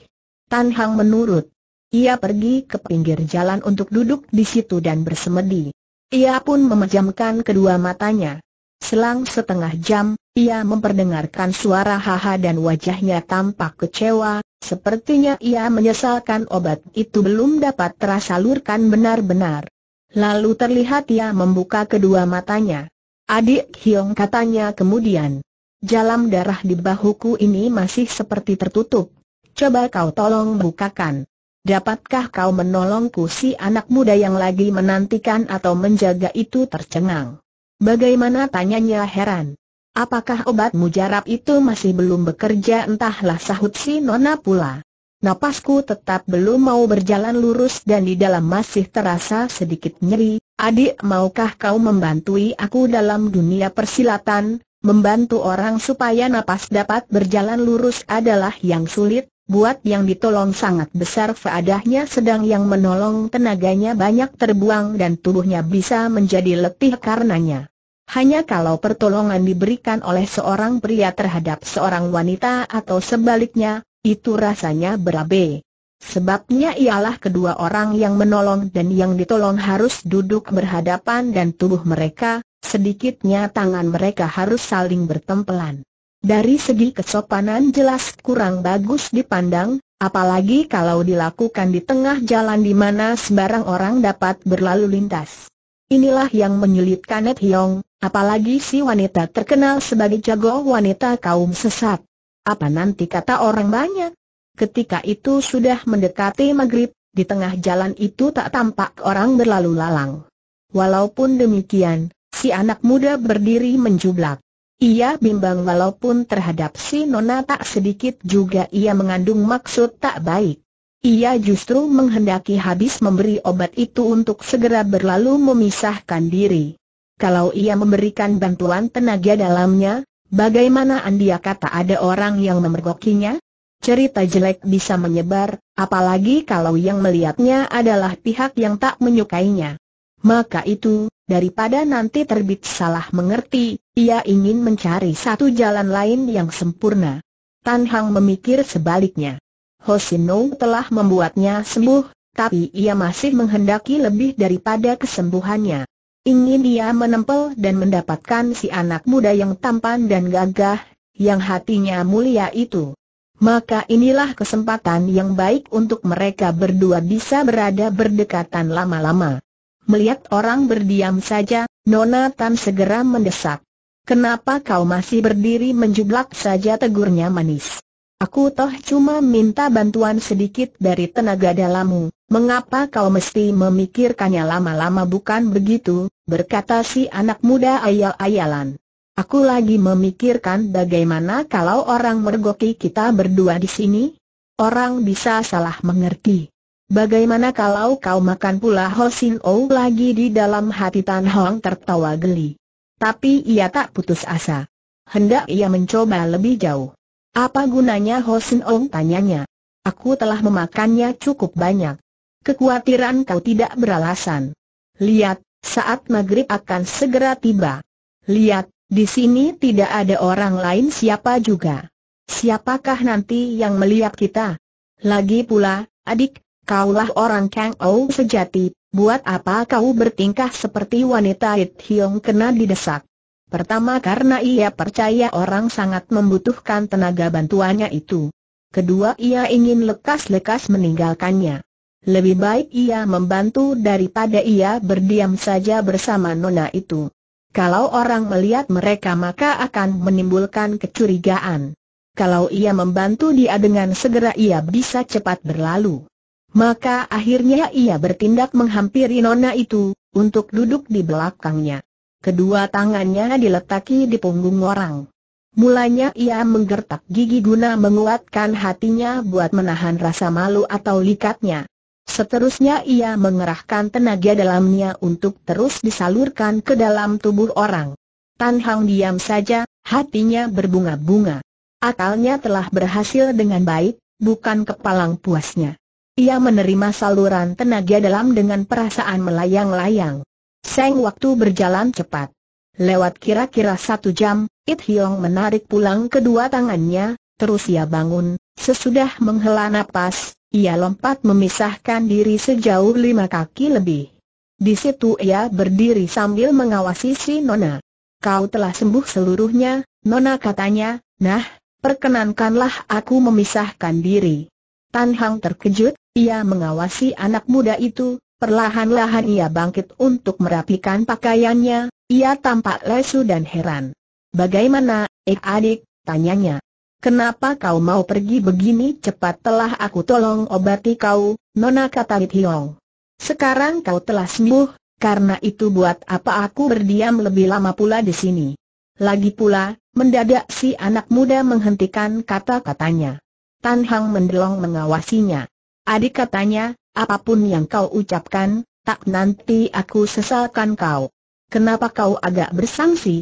Tan Hang menurut. Ia pergi ke pinggir jalan untuk duduk di situ dan bersemedi. Ia pun memejamkan kedua matanya. Selang setengah jam, ia memperdengarkan suara haha dan wajahnya tampak kecewa, sepertinya ia menyesalkan obat itu belum dapat tersalurkan benar-benar. Lalu terlihat ia membuka kedua matanya. Adik Hiong katanya kemudian. Jalan darah di bahuku ini masih seperti tertutup. Coba kau tolong bukakan. Dapatkah kau menolongku si anak muda yang lagi menantikan atau menjaga itu tercengang? Bagaimana tanyanya heran. Apakah obat mujarab itu masih belum bekerja entahlah sahut si nona pula. Napasku tetap belum mau berjalan lurus dan di dalam masih terasa sedikit nyeri. Adik, maukah kau membantui aku dalam dunia persilatan? Membantu orang supaya napas dapat berjalan lurus adalah yang sulit, buat yang ditolong sangat besar faadahnya sedang yang menolong tenaganya banyak terbuang dan tubuhnya bisa menjadi letih karenanya. Hanya kalau pertolongan diberikan oleh seorang pria terhadap seorang wanita atau sebaliknya, itu rasanya berabe. Sebabnya ialah kedua orang yang menolong dan yang ditolong harus duduk berhadapan dan tubuh mereka, sedikitnya tangan mereka harus saling bertempelan. Dari segi kesopanan jelas kurang bagus dipandang, apalagi kalau dilakukan di tengah jalan di mana sebarang orang dapat berlalu lintas. Inilah yang menyulitkan Net Hyong, apalagi si wanita terkenal sebagai jago wanita kaum sesat. Apa nanti kata orang banyak? Ketika itu sudah mendekati maghrib, di tengah jalan itu tak tampak orang berlalu lalang. Walaupun demikian, si anak muda berdiri menjublak. Ia bimbang walaupun terhadap si Nona tak sedikit juga ia mengandung maksud tak baik. Ia justru menghendaki habis memberi obat itu untuk segera berlalu memisahkan diri. Kalau ia memberikan bantuan tenaga dalamnya, Bagaimana Andia kata ada orang yang memergokinya? Cerita jelek bisa menyebar, apalagi kalau yang melihatnya adalah pihak yang tak menyukainya. Maka itu, daripada nanti terbit salah mengerti, ia ingin mencari satu jalan lain yang sempurna. Tan Hang memikir sebaliknya. Hosino telah membuatnya sembuh, tapi ia masih menghendaki lebih daripada kesembuhannya. Ingin dia menempel dan mendapatkan si anak muda yang tampan dan gagah, yang hatinya mulia itu. Maka inilah kesempatan yang baik untuk mereka berdua bisa berada berdekatan lama-lama. Melihat orang berdiam saja, Nona Tan segera mendesak. Kenapa kau masih berdiri menjublak saja tegurnya manis? Aku toh cuma minta bantuan sedikit dari tenaga dalammu. Mengapa kau mesti memikirkannya lama-lama bukan begitu, berkata si anak muda ayal-ayalan. Aku lagi memikirkan bagaimana kalau orang mergoki kita berdua di sini? Orang bisa salah mengerti. Bagaimana kalau kau makan pula Ho Sin O lagi di dalam hati Tan Hong tertawa geli. Tapi ia tak putus asa. Hendak ia mencoba lebih jauh. Apa gunanya Ho Sin O tanyanya. Aku telah memakannya cukup banyak kekhawatiran kau tidak beralasan. Lihat, saat maghrib akan segera tiba. Lihat, di sini tidak ada orang lain siapa juga. Siapakah nanti yang melihat kita? Lagi pula, adik, kaulah orang Kang Ou sejati, buat apa kau bertingkah seperti wanita It Hiong kena didesak? Pertama karena ia percaya orang sangat membutuhkan tenaga bantuannya itu. Kedua ia ingin lekas-lekas meninggalkannya. Lebih baik ia membantu daripada ia berdiam saja bersama nona itu. Kalau orang melihat mereka maka akan menimbulkan kecurigaan. Kalau ia membantu dia dengan segera ia bisa cepat berlalu. Maka akhirnya ia bertindak menghampiri nona itu, untuk duduk di belakangnya. Kedua tangannya diletaki di punggung orang. Mulanya ia menggertak gigi guna menguatkan hatinya buat menahan rasa malu atau likatnya. Seterusnya ia mengerahkan tenaga dalamnya untuk terus disalurkan ke dalam tubuh orang. Tan Hang diam saja, hatinya berbunga-bunga. Akalnya telah berhasil dengan baik, bukan kepalang puasnya. Ia menerima saluran tenaga dalam dengan perasaan melayang-layang. Seng waktu berjalan cepat. Lewat kira-kira satu jam, It Hiong menarik pulang kedua tangannya, terus ia bangun, sesudah menghela napas, ia lompat memisahkan diri sejauh lima kaki lebih. Di situ ia berdiri sambil mengawasi si Nona. Kau telah sembuh seluruhnya, Nona katanya, nah, perkenankanlah aku memisahkan diri. Tan Hang terkejut, ia mengawasi anak muda itu, perlahan-lahan ia bangkit untuk merapikan pakaiannya, ia tampak lesu dan heran. Bagaimana, eh adik, tanyanya. Kenapa kau mau pergi begini cepat telah aku tolong obati kau, Nona kata Lit Hiong. Sekarang kau telah sembuh, karena itu buat apa aku berdiam lebih lama pula di sini. Lagi pula, mendadak si anak muda menghentikan kata-katanya. Tan Hang mendelong mengawasinya. Adik katanya, apapun yang kau ucapkan, tak nanti aku sesalkan kau. Kenapa kau agak bersangsi?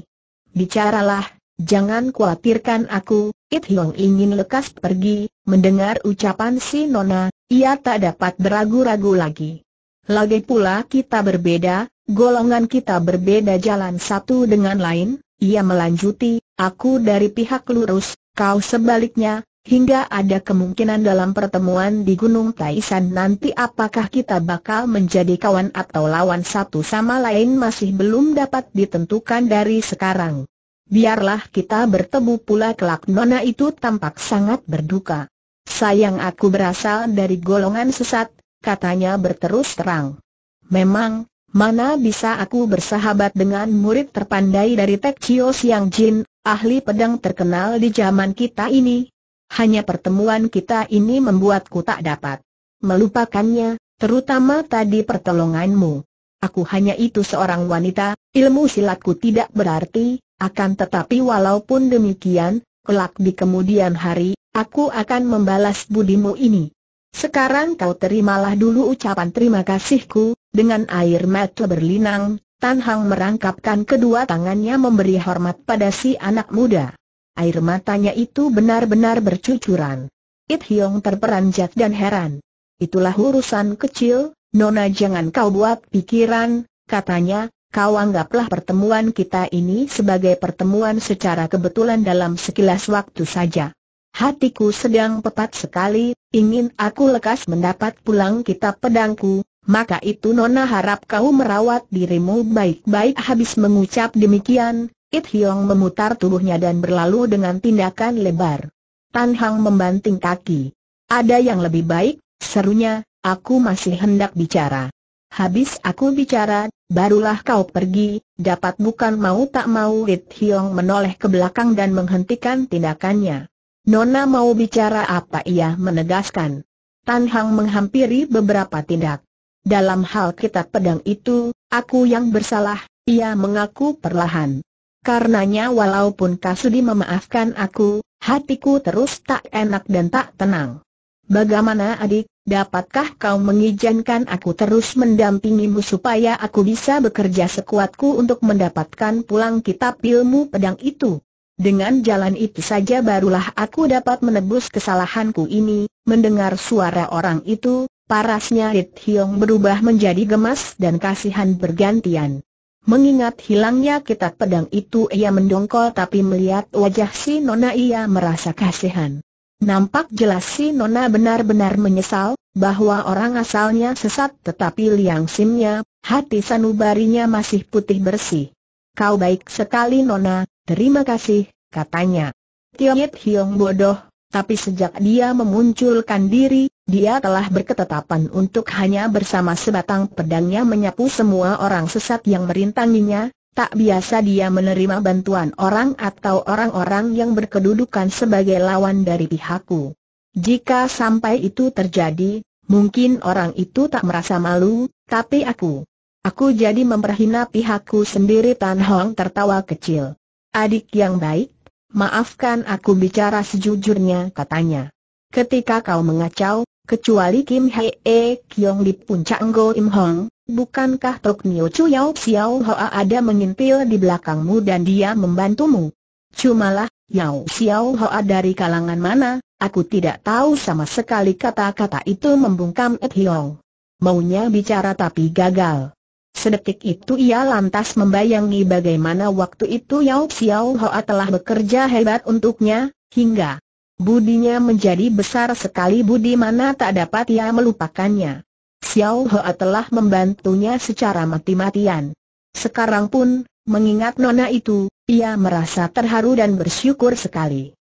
Bicaralah, jangan khawatirkan aku, It Hiong ingin lekas pergi, mendengar ucapan si Nona, ia tak dapat beragu-ragu lagi. Lagi pula kita berbeda, golongan kita berbeda jalan satu dengan lain, ia melanjuti, aku dari pihak lurus, kau sebaliknya, hingga ada kemungkinan dalam pertemuan di Gunung Taisan nanti apakah kita bakal menjadi kawan atau lawan satu sama lain masih belum dapat ditentukan dari sekarang. Biarlah kita bertemu pula kelak Nona itu tampak sangat berduka. Sayang aku berasal dari golongan sesat, katanya berterus terang. Memang, mana bisa aku bersahabat dengan murid terpandai dari Tek Chio Siang Jin, ahli pedang terkenal di zaman kita ini? Hanya pertemuan kita ini membuatku tak dapat melupakannya, terutama tadi pertolonganmu. Aku hanya itu seorang wanita, ilmu silatku tidak berarti, akan tetapi walaupun demikian, kelak di kemudian hari, aku akan membalas budimu ini. Sekarang kau terimalah dulu ucapan terima kasihku, dengan air mata berlinang, Tan Hang merangkapkan kedua tangannya memberi hormat pada si anak muda. Air matanya itu benar-benar bercucuran. It Hiong terperanjat dan heran. Itulah urusan kecil, Nona jangan kau buat pikiran, katanya, kau anggaplah pertemuan kita ini sebagai pertemuan secara kebetulan dalam sekilas waktu saja. Hatiku sedang pepat sekali, ingin aku lekas mendapat pulang kitab pedangku, maka itu Nona harap kau merawat dirimu baik-baik habis mengucap demikian, It Hiong memutar tubuhnya dan berlalu dengan tindakan lebar. Tan Hang membanting kaki. Ada yang lebih baik, serunya, aku masih hendak bicara. Habis aku bicara, barulah kau pergi, dapat bukan mau tak mau Lit Hiong menoleh ke belakang dan menghentikan tindakannya. Nona mau bicara apa ia menegaskan. Tan Hang menghampiri beberapa tindak. Dalam hal kitab pedang itu, aku yang bersalah, ia mengaku perlahan. Karenanya walaupun Kasudi memaafkan aku, hatiku terus tak enak dan tak tenang. Bagaimana adik, Dapatkah kau mengizinkan aku terus mendampingimu supaya aku bisa bekerja sekuatku untuk mendapatkan pulang kitab ilmu pedang itu? Dengan jalan itu saja barulah aku dapat menebus kesalahanku ini, mendengar suara orang itu, parasnya Rit Hiong berubah menjadi gemas dan kasihan bergantian. Mengingat hilangnya kitab pedang itu ia mendongkol tapi melihat wajah si Nona ia merasa kasihan. Nampak jelas si Nona benar-benar menyesal, bahwa orang asalnya sesat tetapi liang simnya, hati sanubarinya masih putih bersih. Kau baik sekali Nona, terima kasih, katanya. Yit Hiong bodoh, tapi sejak dia memunculkan diri, dia telah berketetapan untuk hanya bersama sebatang pedangnya menyapu semua orang sesat yang merintanginya, Tak biasa dia menerima bantuan orang atau orang-orang yang berkedudukan sebagai lawan dari pihakku. Jika sampai itu terjadi, mungkin orang itu tak merasa malu, tapi aku. Aku jadi memperhina pihakku sendiri Tan Hong tertawa kecil. Adik yang baik, maafkan aku bicara sejujurnya katanya. Ketika kau mengacau, kecuali Kim Hee Kyong di puncak Ngo Im Hong, Bukankah Tok Chu Yau Xiao Hoa ada mengintil di belakangmu dan dia membantumu? Cumalah, Yau Xiao Hoa dari kalangan mana, aku tidak tahu sama sekali kata-kata itu membungkam Ed Hiong. Maunya bicara tapi gagal. Sedetik itu ia lantas membayangi bagaimana waktu itu Yau Xiao Hoa telah bekerja hebat untuknya, hingga budinya menjadi besar sekali budi mana tak dapat ia melupakannya. Xiao Hoa telah membantunya secara mati-matian. Sekarang pun, mengingat nona itu, ia merasa terharu dan bersyukur sekali.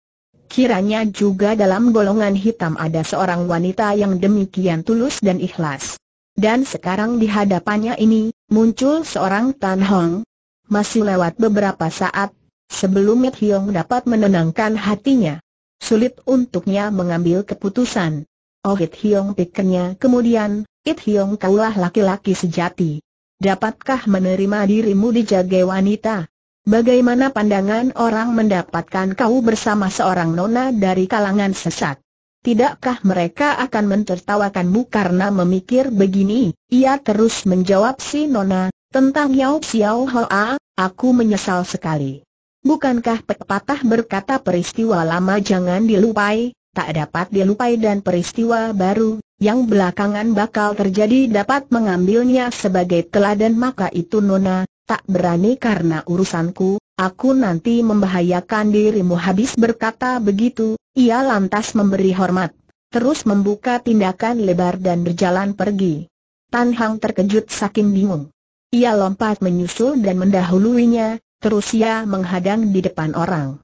Kiranya juga dalam golongan hitam ada seorang wanita yang demikian tulus dan ikhlas. Dan sekarang di hadapannya ini, muncul seorang Tan Hong. Masih lewat beberapa saat, sebelum Mit Hiong dapat menenangkan hatinya. Sulit untuknya mengambil keputusan. Oh It Hiong pikirnya kemudian, It Hiong kaulah laki-laki sejati. Dapatkah menerima dirimu dijaga wanita? Bagaimana pandangan orang mendapatkan kau bersama seorang nona dari kalangan sesat? Tidakkah mereka akan mentertawakanmu karena memikir begini? Ia terus menjawab si Nona, tentang Yau Xiao Hoa, aku menyesal sekali. Bukankah pepatah berkata peristiwa lama jangan dilupai, tak dapat dilupai dan peristiwa baru, yang belakangan bakal terjadi dapat mengambilnya sebagai teladan maka itu Nona, tak berani karena urusanku, aku nanti membahayakan dirimu habis berkata begitu, ia lantas memberi hormat, terus membuka tindakan lebar dan berjalan pergi. Tan Hang terkejut saking bingung. Ia lompat menyusul dan mendahuluinya, terus ia menghadang di depan orang.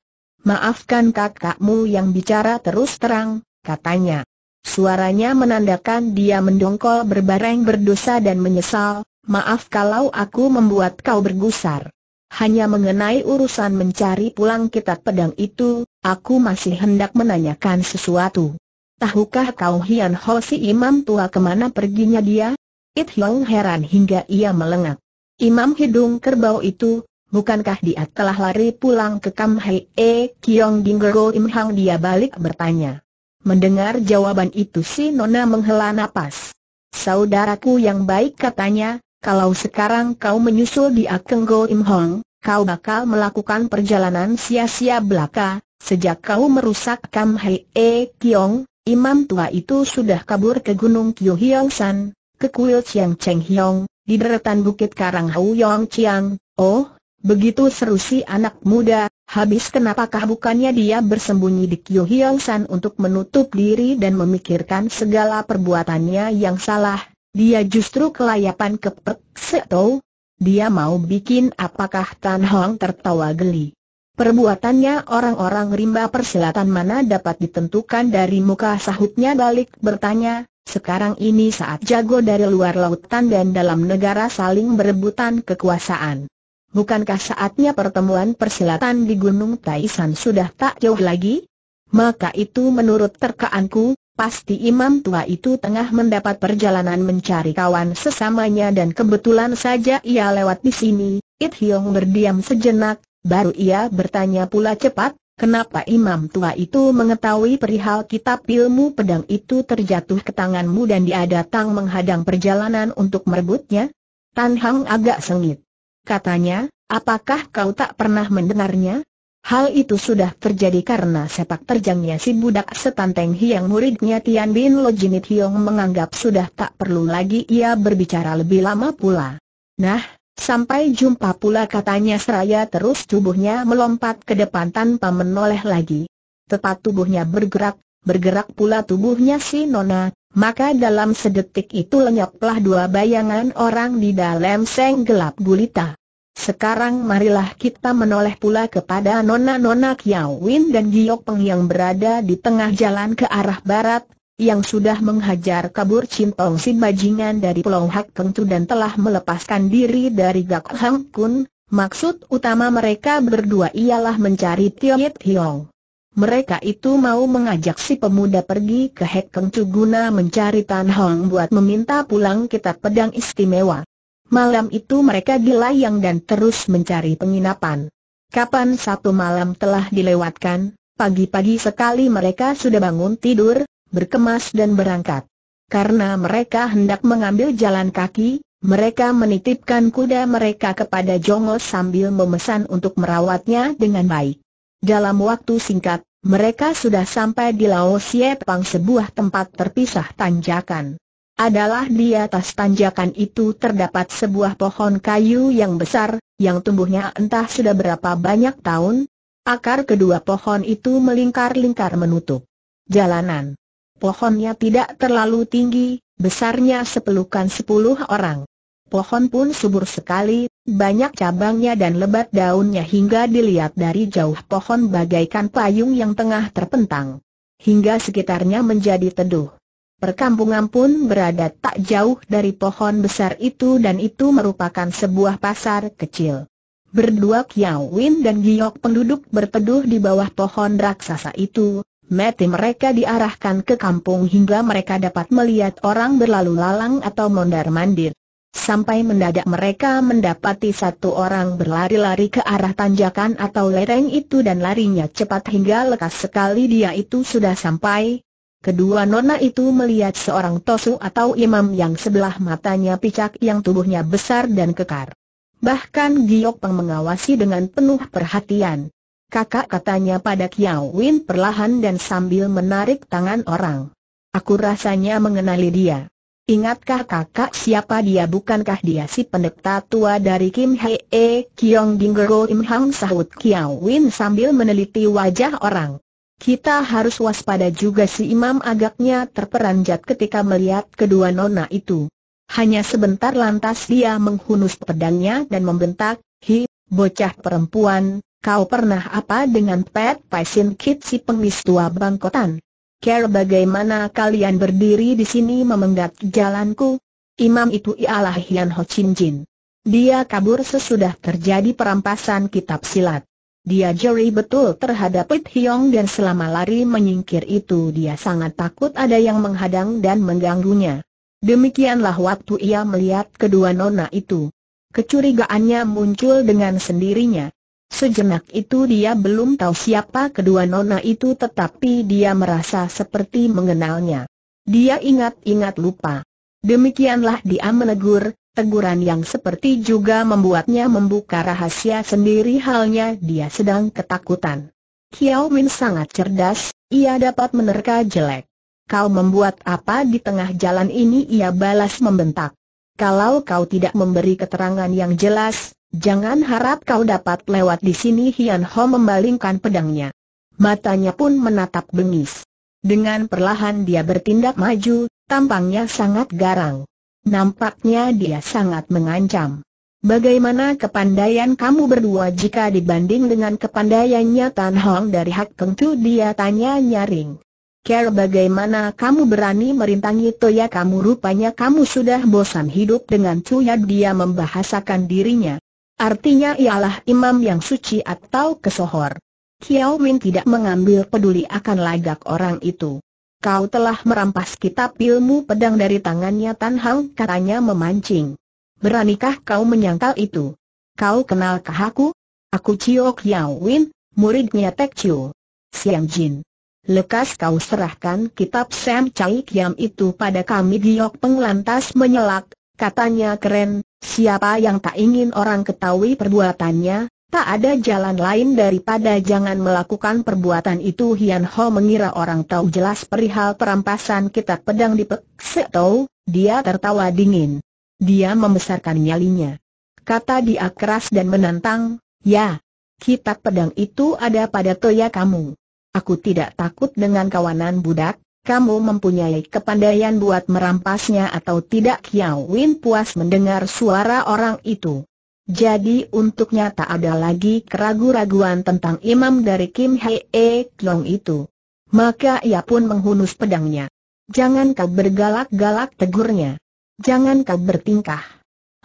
Maafkan kakakmu yang bicara terus terang, katanya. Suaranya menandakan dia mendongkol berbareng berdosa dan menyesal, maaf kalau aku membuat kau bergusar. Hanya mengenai urusan mencari pulang kitab pedang itu, aku masih hendak menanyakan sesuatu. Tahukah kau Hian Ho si imam tua kemana perginya dia? It Hiong heran hingga ia melengak. Imam hidung kerbau itu, bukankah dia telah lari pulang ke Kam Hai E Kiong Ginggero Im Hang dia balik bertanya. Mendengar jawaban itu si Nona menghela nafas. Saudaraku yang baik katanya, kalau sekarang kau menyusul di Akenggo Im Hong, kau bakal melakukan perjalanan sia-sia belaka, sejak kau merusak Kam Hai E Kiong, imam tua itu sudah kabur ke Gunung Kyu Hiong San, ke Kuil Chiang Cheng Hiong, di deretan Bukit Karang Hau Yong Chiang, oh, Begitu seru si anak muda, habis kenapakah bukannya dia bersembunyi di Kyo San untuk menutup diri dan memikirkan segala perbuatannya yang salah, dia justru kelayapan kepek setou. Dia mau bikin apakah Tan Hong tertawa geli. Perbuatannya orang-orang rimba persilatan mana dapat ditentukan dari muka sahutnya balik bertanya, sekarang ini saat jago dari luar lautan dan dalam negara saling berebutan kekuasaan bukankah saatnya pertemuan persilatan di Gunung Taisan sudah tak jauh lagi? Maka itu menurut terkaanku, pasti imam tua itu tengah mendapat perjalanan mencari kawan sesamanya dan kebetulan saja ia lewat di sini. It Hiong berdiam sejenak, baru ia bertanya pula cepat, kenapa imam tua itu mengetahui perihal kitab ilmu pedang itu terjatuh ke tanganmu dan dia datang menghadang perjalanan untuk merebutnya? Tan Hang agak sengit katanya, apakah kau tak pernah mendengarnya? Hal itu sudah terjadi karena sepak terjangnya si budak setan Teng Hiang muridnya Tian Bin Lo Jinit Hiong menganggap sudah tak perlu lagi ia berbicara lebih lama pula. Nah, sampai jumpa pula katanya seraya terus tubuhnya melompat ke depan tanpa menoleh lagi. Tepat tubuhnya bergerak, bergerak pula tubuhnya si Nona, maka dalam sedetik itu lenyaplah dua bayangan orang di dalam seng gelap gulita. Sekarang marilah kita menoleh pula kepada Nona-Nona kiau Win dan Giok Peng yang berada di tengah jalan ke arah barat, yang sudah menghajar kabur Cintong Sin bajingan dari Pulau Hak Pengtu dan telah melepaskan diri dari Gak Hang Kun, maksud utama mereka berdua ialah mencari yit Hiong. Mereka itu mau mengajak si pemuda pergi ke Hek Kengcu guna mencari Tan Hong buat meminta pulang kitab pedang istimewa. Malam itu mereka dilayang dan terus mencari penginapan. Kapan satu malam telah dilewatkan, pagi-pagi sekali mereka sudah bangun tidur, berkemas dan berangkat. Karena mereka hendak mengambil jalan kaki, mereka menitipkan kuda mereka kepada Jongo sambil memesan untuk merawatnya dengan baik. Dalam waktu singkat, mereka sudah sampai di Laosie Pang, sebuah tempat terpisah tanjakan adalah di atas tanjakan itu terdapat sebuah pohon kayu yang besar, yang tumbuhnya entah sudah berapa banyak tahun, akar kedua pohon itu melingkar-lingkar menutup jalanan. Pohonnya tidak terlalu tinggi, besarnya sepelukan sepuluh orang. Pohon pun subur sekali, banyak cabangnya dan lebat daunnya hingga dilihat dari jauh pohon bagaikan payung yang tengah terpentang. Hingga sekitarnya menjadi teduh. Perkampungan pun berada tak jauh dari pohon besar itu dan itu merupakan sebuah pasar kecil. Berdua Kiao Win dan Giok penduduk berteduh di bawah pohon raksasa itu, mati mereka diarahkan ke kampung hingga mereka dapat melihat orang berlalu lalang atau mondar-mandir. Sampai mendadak mereka mendapati satu orang berlari-lari ke arah tanjakan atau lereng itu dan larinya cepat hingga lekas sekali dia itu sudah sampai, Kedua nona itu melihat seorang tosu atau imam yang sebelah matanya picak yang tubuhnya besar dan kekar. Bahkan Giok Peng mengawasi dengan penuh perhatian. Kakak katanya pada Kiao Win perlahan dan sambil menarik tangan orang. Aku rasanya mengenali dia. Ingatkah kakak siapa dia bukankah dia si pendeta tua dari Kim Hee Kyong Dinggero Im Hang sahut Kiao Win sambil meneliti wajah orang. Kita harus waspada juga si imam agaknya terperanjat ketika melihat kedua nona itu. Hanya sebentar lantas dia menghunus pedangnya dan membentak, Hi, bocah perempuan, kau pernah apa dengan Pet Paisin Kit si pengis tua bangkotan? Care bagaimana kalian berdiri di sini memenggat jalanku? Imam itu ialah Hian Ho Chin Jin. Dia kabur sesudah terjadi perampasan kitab silat. Dia jeli betul terhadap Pit Hiong dan selama lari menyingkir itu dia sangat takut ada yang menghadang dan mengganggunya. Demikianlah waktu ia melihat kedua nona itu. Kecurigaannya muncul dengan sendirinya. Sejenak itu dia belum tahu siapa kedua nona itu tetapi dia merasa seperti mengenalnya. Dia ingat-ingat lupa. Demikianlah dia menegur, Teguran yang seperti juga membuatnya membuka rahasia sendiri halnya dia sedang ketakutan. Kiao Min sangat cerdas, ia dapat menerka jelek. Kau membuat apa di tengah jalan ini ia balas membentak. Kalau kau tidak memberi keterangan yang jelas, jangan harap kau dapat lewat di sini Hian Ho membalingkan pedangnya. Matanya pun menatap bengis. Dengan perlahan dia bertindak maju, tampangnya sangat garang. Nampaknya dia sangat mengancam. Bagaimana kepandaian kamu berdua jika dibanding dengan kepandaiannya Tan Hong dari Hak Keng Chu dia tanya nyaring. Ker bagaimana kamu berani merintangi Toya ya, kamu rupanya kamu sudah bosan hidup dengan Cuya dia membahasakan dirinya. Artinya ialah imam yang suci atau kesohor. Kiao Min tidak mengambil peduli akan lagak orang itu kau telah merampas kitab ilmu pedang dari tangannya Tan Hang katanya memancing. Beranikah kau menyangkal itu? Kau kenalkah aku? Aku Ciok Kiao Win, muridnya Tek Chiu. Siang Jin. Lekas kau serahkan kitab Sam Chai Kiam itu pada kami Peng lantas menyelak, katanya keren, siapa yang tak ingin orang ketahui perbuatannya, Tak ada jalan lain daripada jangan melakukan perbuatan itu Hian Ho mengira orang tahu jelas perihal perampasan kitab pedang di Pek Tau, dia tertawa dingin. Dia membesarkan nyalinya. Kata dia keras dan menantang, ya, kitab pedang itu ada pada toya kamu. Aku tidak takut dengan kawanan budak, kamu mempunyai kepandaian buat merampasnya atau tidak Kiao Win puas mendengar suara orang itu. Jadi untuknya tak ada lagi keraguan-raguan tentang imam dari Kim Hee Klong itu. Maka ia pun menghunus pedangnya. Jangan kau bergalak-galak tegurnya. Jangan kau bertingkah.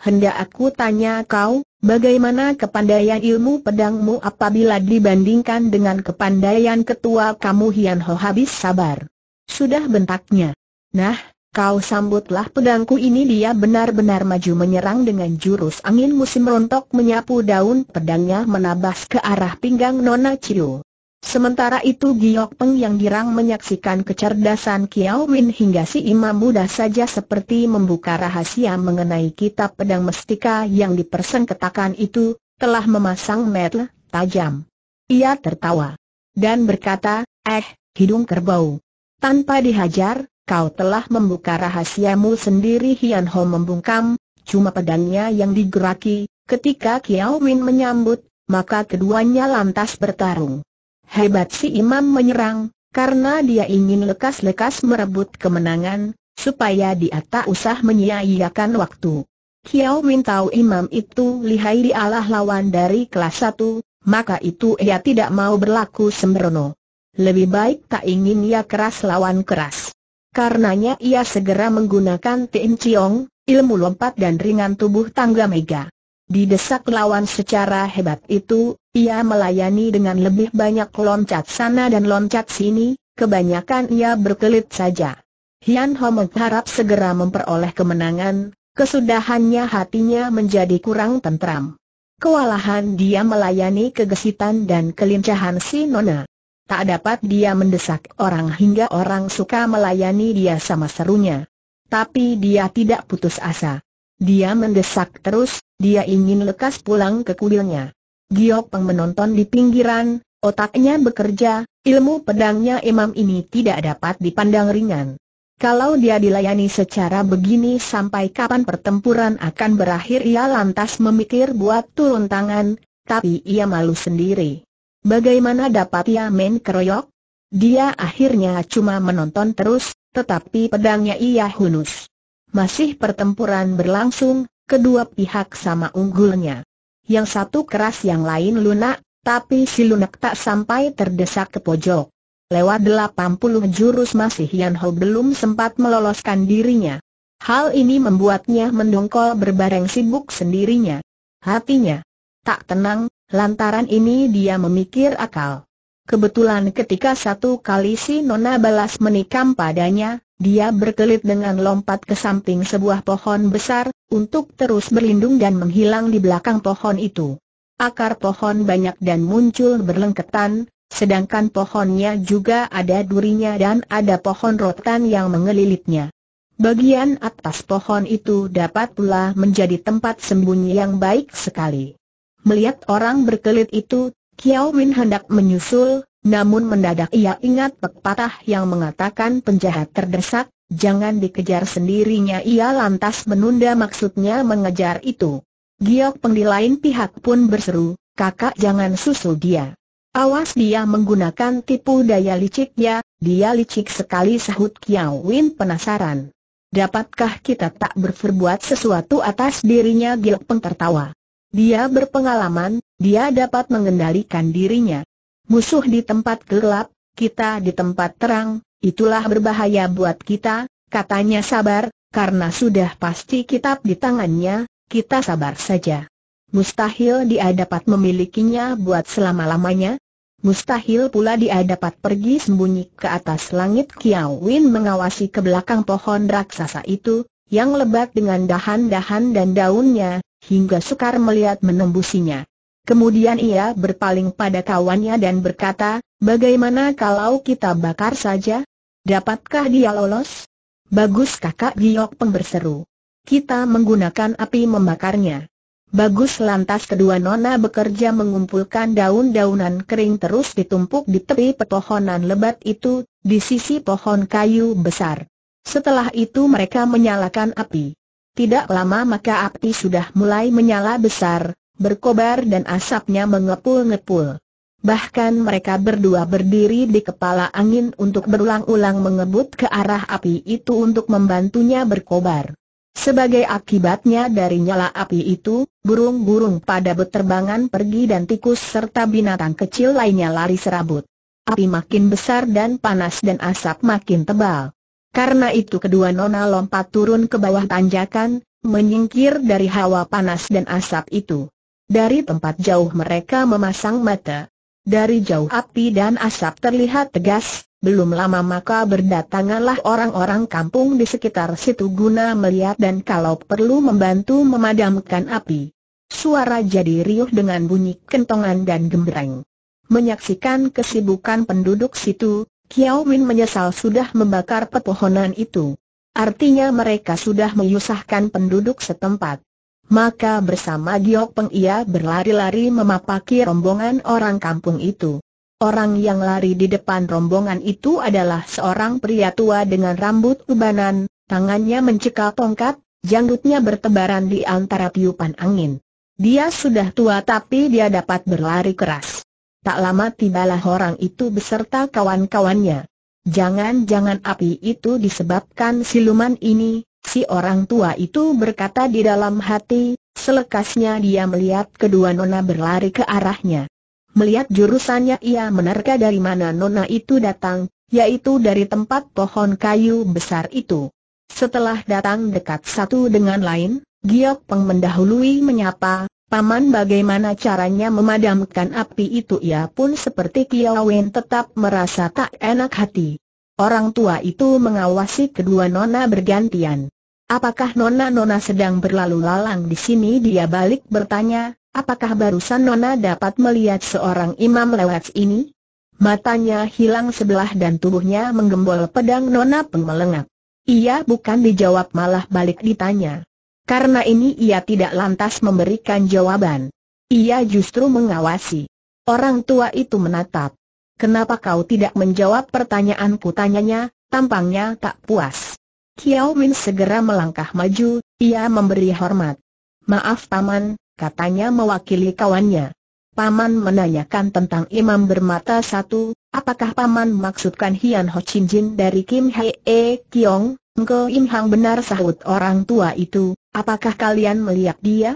Hendak aku tanya kau, bagaimana kepandaian ilmu pedangmu apabila dibandingkan dengan kepandaian ketua kamu Hian Ho habis sabar. Sudah bentaknya. Nah, Kau sambutlah pedangku ini dia benar-benar maju menyerang dengan jurus angin musim rontok menyapu daun pedangnya menabas ke arah pinggang Nona Chiu. Sementara itu Giok Peng yang girang menyaksikan kecerdasan Kiao Win hingga si imam muda saja seperti membuka rahasia mengenai kitab pedang mestika yang ketakan itu, telah memasang metel tajam. Ia tertawa dan berkata, eh, hidung kerbau. Tanpa dihajar, kau telah membuka rahasiamu sendiri Hian Ho membungkam, cuma pedangnya yang digeraki, ketika Kiao Win menyambut, maka keduanya lantas bertarung. Hebat si imam menyerang, karena dia ingin lekas-lekas merebut kemenangan, supaya dia tak usah menyia-iakan waktu. Kiao Win tahu imam itu lihai di alah lawan dari kelas 1, maka itu ia tidak mau berlaku sembrono. Lebih baik tak ingin ia keras lawan keras. Karenanya ia segera menggunakan Tim Chiong, ilmu lompat dan ringan tubuh tangga mega. Didesak lawan secara hebat itu, ia melayani dengan lebih banyak loncat sana dan loncat sini, kebanyakan ia berkelit saja. Hian Ho mengharap segera memperoleh kemenangan, kesudahannya hatinya menjadi kurang tentram. Kewalahan dia melayani kegesitan dan kelincahan si Nona. Tak dapat dia mendesak orang hingga orang suka melayani dia sama serunya. Tapi dia tidak putus asa. Dia mendesak terus, dia ingin lekas pulang ke kuilnya. Giok Peng menonton di pinggiran, otaknya bekerja, ilmu pedangnya imam ini tidak dapat dipandang ringan. Kalau dia dilayani secara begini sampai kapan pertempuran akan berakhir ia lantas memikir buat turun tangan, tapi ia malu sendiri. Bagaimana dapat ia main keroyok? Dia akhirnya cuma menonton terus, tetapi pedangnya ia hunus. Masih pertempuran berlangsung, kedua pihak sama unggulnya. Yang satu keras yang lain lunak, tapi si lunak tak sampai terdesak ke pojok. Lewat 80 jurus masih Yan Ho belum sempat meloloskan dirinya. Hal ini membuatnya mendongkol berbareng sibuk sendirinya. Hatinya tak tenang, Lantaran ini dia memikir akal. Kebetulan ketika satu kali si Nona balas menikam padanya, dia berkelit dengan lompat ke samping sebuah pohon besar, untuk terus berlindung dan menghilang di belakang pohon itu. Akar pohon banyak dan muncul berlengketan, sedangkan pohonnya juga ada durinya dan ada pohon rotan yang mengelilitnya. Bagian atas pohon itu dapat pula menjadi tempat sembunyi yang baik sekali. Melihat orang berkelit itu, Kiao Win hendak menyusul, namun mendadak ia ingat pepatah yang mengatakan penjahat terdesak, jangan dikejar sendirinya ia lantas menunda maksudnya mengejar itu. Giok Peng di lain pihak pun berseru, kakak jangan susul dia. Awas dia menggunakan tipu daya liciknya, dia licik sekali sahut Kiao Win penasaran. Dapatkah kita tak berperbuat sesuatu atas dirinya Giok Peng tertawa. Dia berpengalaman, dia dapat mengendalikan dirinya. Musuh di tempat gelap, kita di tempat terang, itulah berbahaya buat kita, katanya sabar, karena sudah pasti kitab di tangannya, kita sabar saja. Mustahil dia dapat memilikinya buat selama-lamanya. Mustahil pula dia dapat pergi sembunyi ke atas langit Kiawin mengawasi ke belakang pohon raksasa itu, yang lebat dengan dahan-dahan dan daunnya, hingga sukar melihat menembusinya. Kemudian ia berpaling pada kawannya dan berkata, bagaimana kalau kita bakar saja? Dapatkah dia lolos? Bagus kakak Giok Peng berseru. Kita menggunakan api membakarnya. Bagus lantas kedua nona bekerja mengumpulkan daun-daunan kering terus ditumpuk di tepi pepohonan lebat itu, di sisi pohon kayu besar. Setelah itu mereka menyalakan api. Tidak lama maka api sudah mulai menyala besar, berkobar dan asapnya mengepul-ngepul. Bahkan mereka berdua berdiri di kepala angin untuk berulang-ulang mengebut ke arah api itu untuk membantunya berkobar. Sebagai akibatnya dari nyala api itu, burung-burung pada berterbangan pergi dan tikus serta binatang kecil lainnya lari serabut. Api makin besar dan panas dan asap makin tebal. Karena itu kedua nona lompat turun ke bawah tanjakan, menyingkir dari hawa panas dan asap itu. Dari tempat jauh mereka memasang mata. Dari jauh api dan asap terlihat tegas, belum lama maka berdatanganlah orang-orang kampung di sekitar situ guna melihat dan kalau perlu membantu memadamkan api. Suara jadi riuh dengan bunyi kentongan dan gembreng. Menyaksikan kesibukan penduduk situ, Kiao Win menyesal sudah membakar pepohonan itu. Artinya mereka sudah menyusahkan penduduk setempat. Maka bersama Giok Peng ia berlari-lari memapaki rombongan orang kampung itu. Orang yang lari di depan rombongan itu adalah seorang pria tua dengan rambut ubanan, tangannya mencekal tongkat, janggutnya bertebaran di antara tiupan angin. Dia sudah tua tapi dia dapat berlari keras. Tak lama tibalah orang itu beserta kawan-kawannya. Jangan-jangan api itu disebabkan siluman ini, si orang tua itu berkata di dalam hati, selekasnya dia melihat kedua nona berlari ke arahnya. Melihat jurusannya ia menerka dari mana nona itu datang, yaitu dari tempat pohon kayu besar itu. Setelah datang dekat satu dengan lain, Giok Peng mendahului menyapa, Paman bagaimana caranya memadamkan api itu ia pun seperti Kiawen tetap merasa tak enak hati. Orang tua itu mengawasi kedua nona bergantian. Apakah nona-nona sedang berlalu lalang di sini dia balik bertanya, apakah barusan nona dapat melihat seorang imam lewat ini? Matanya hilang sebelah dan tubuhnya menggembol pedang nona pengelengak. Ia bukan dijawab malah balik ditanya. Karena ini ia tidak lantas memberikan jawaban. Ia justru mengawasi. Orang tua itu menatap. Kenapa kau tidak menjawab pertanyaanku tanyanya, tampangnya tak puas. Kiao Min segera melangkah maju, ia memberi hormat. Maaf paman, katanya mewakili kawannya. Paman menanyakan tentang imam bermata satu, apakah Paman maksudkan Hian Ho Chin Jin dari Kim Hei E Kiong? Engkau Im Hang benar sahut orang tua itu, apakah kalian melihat dia?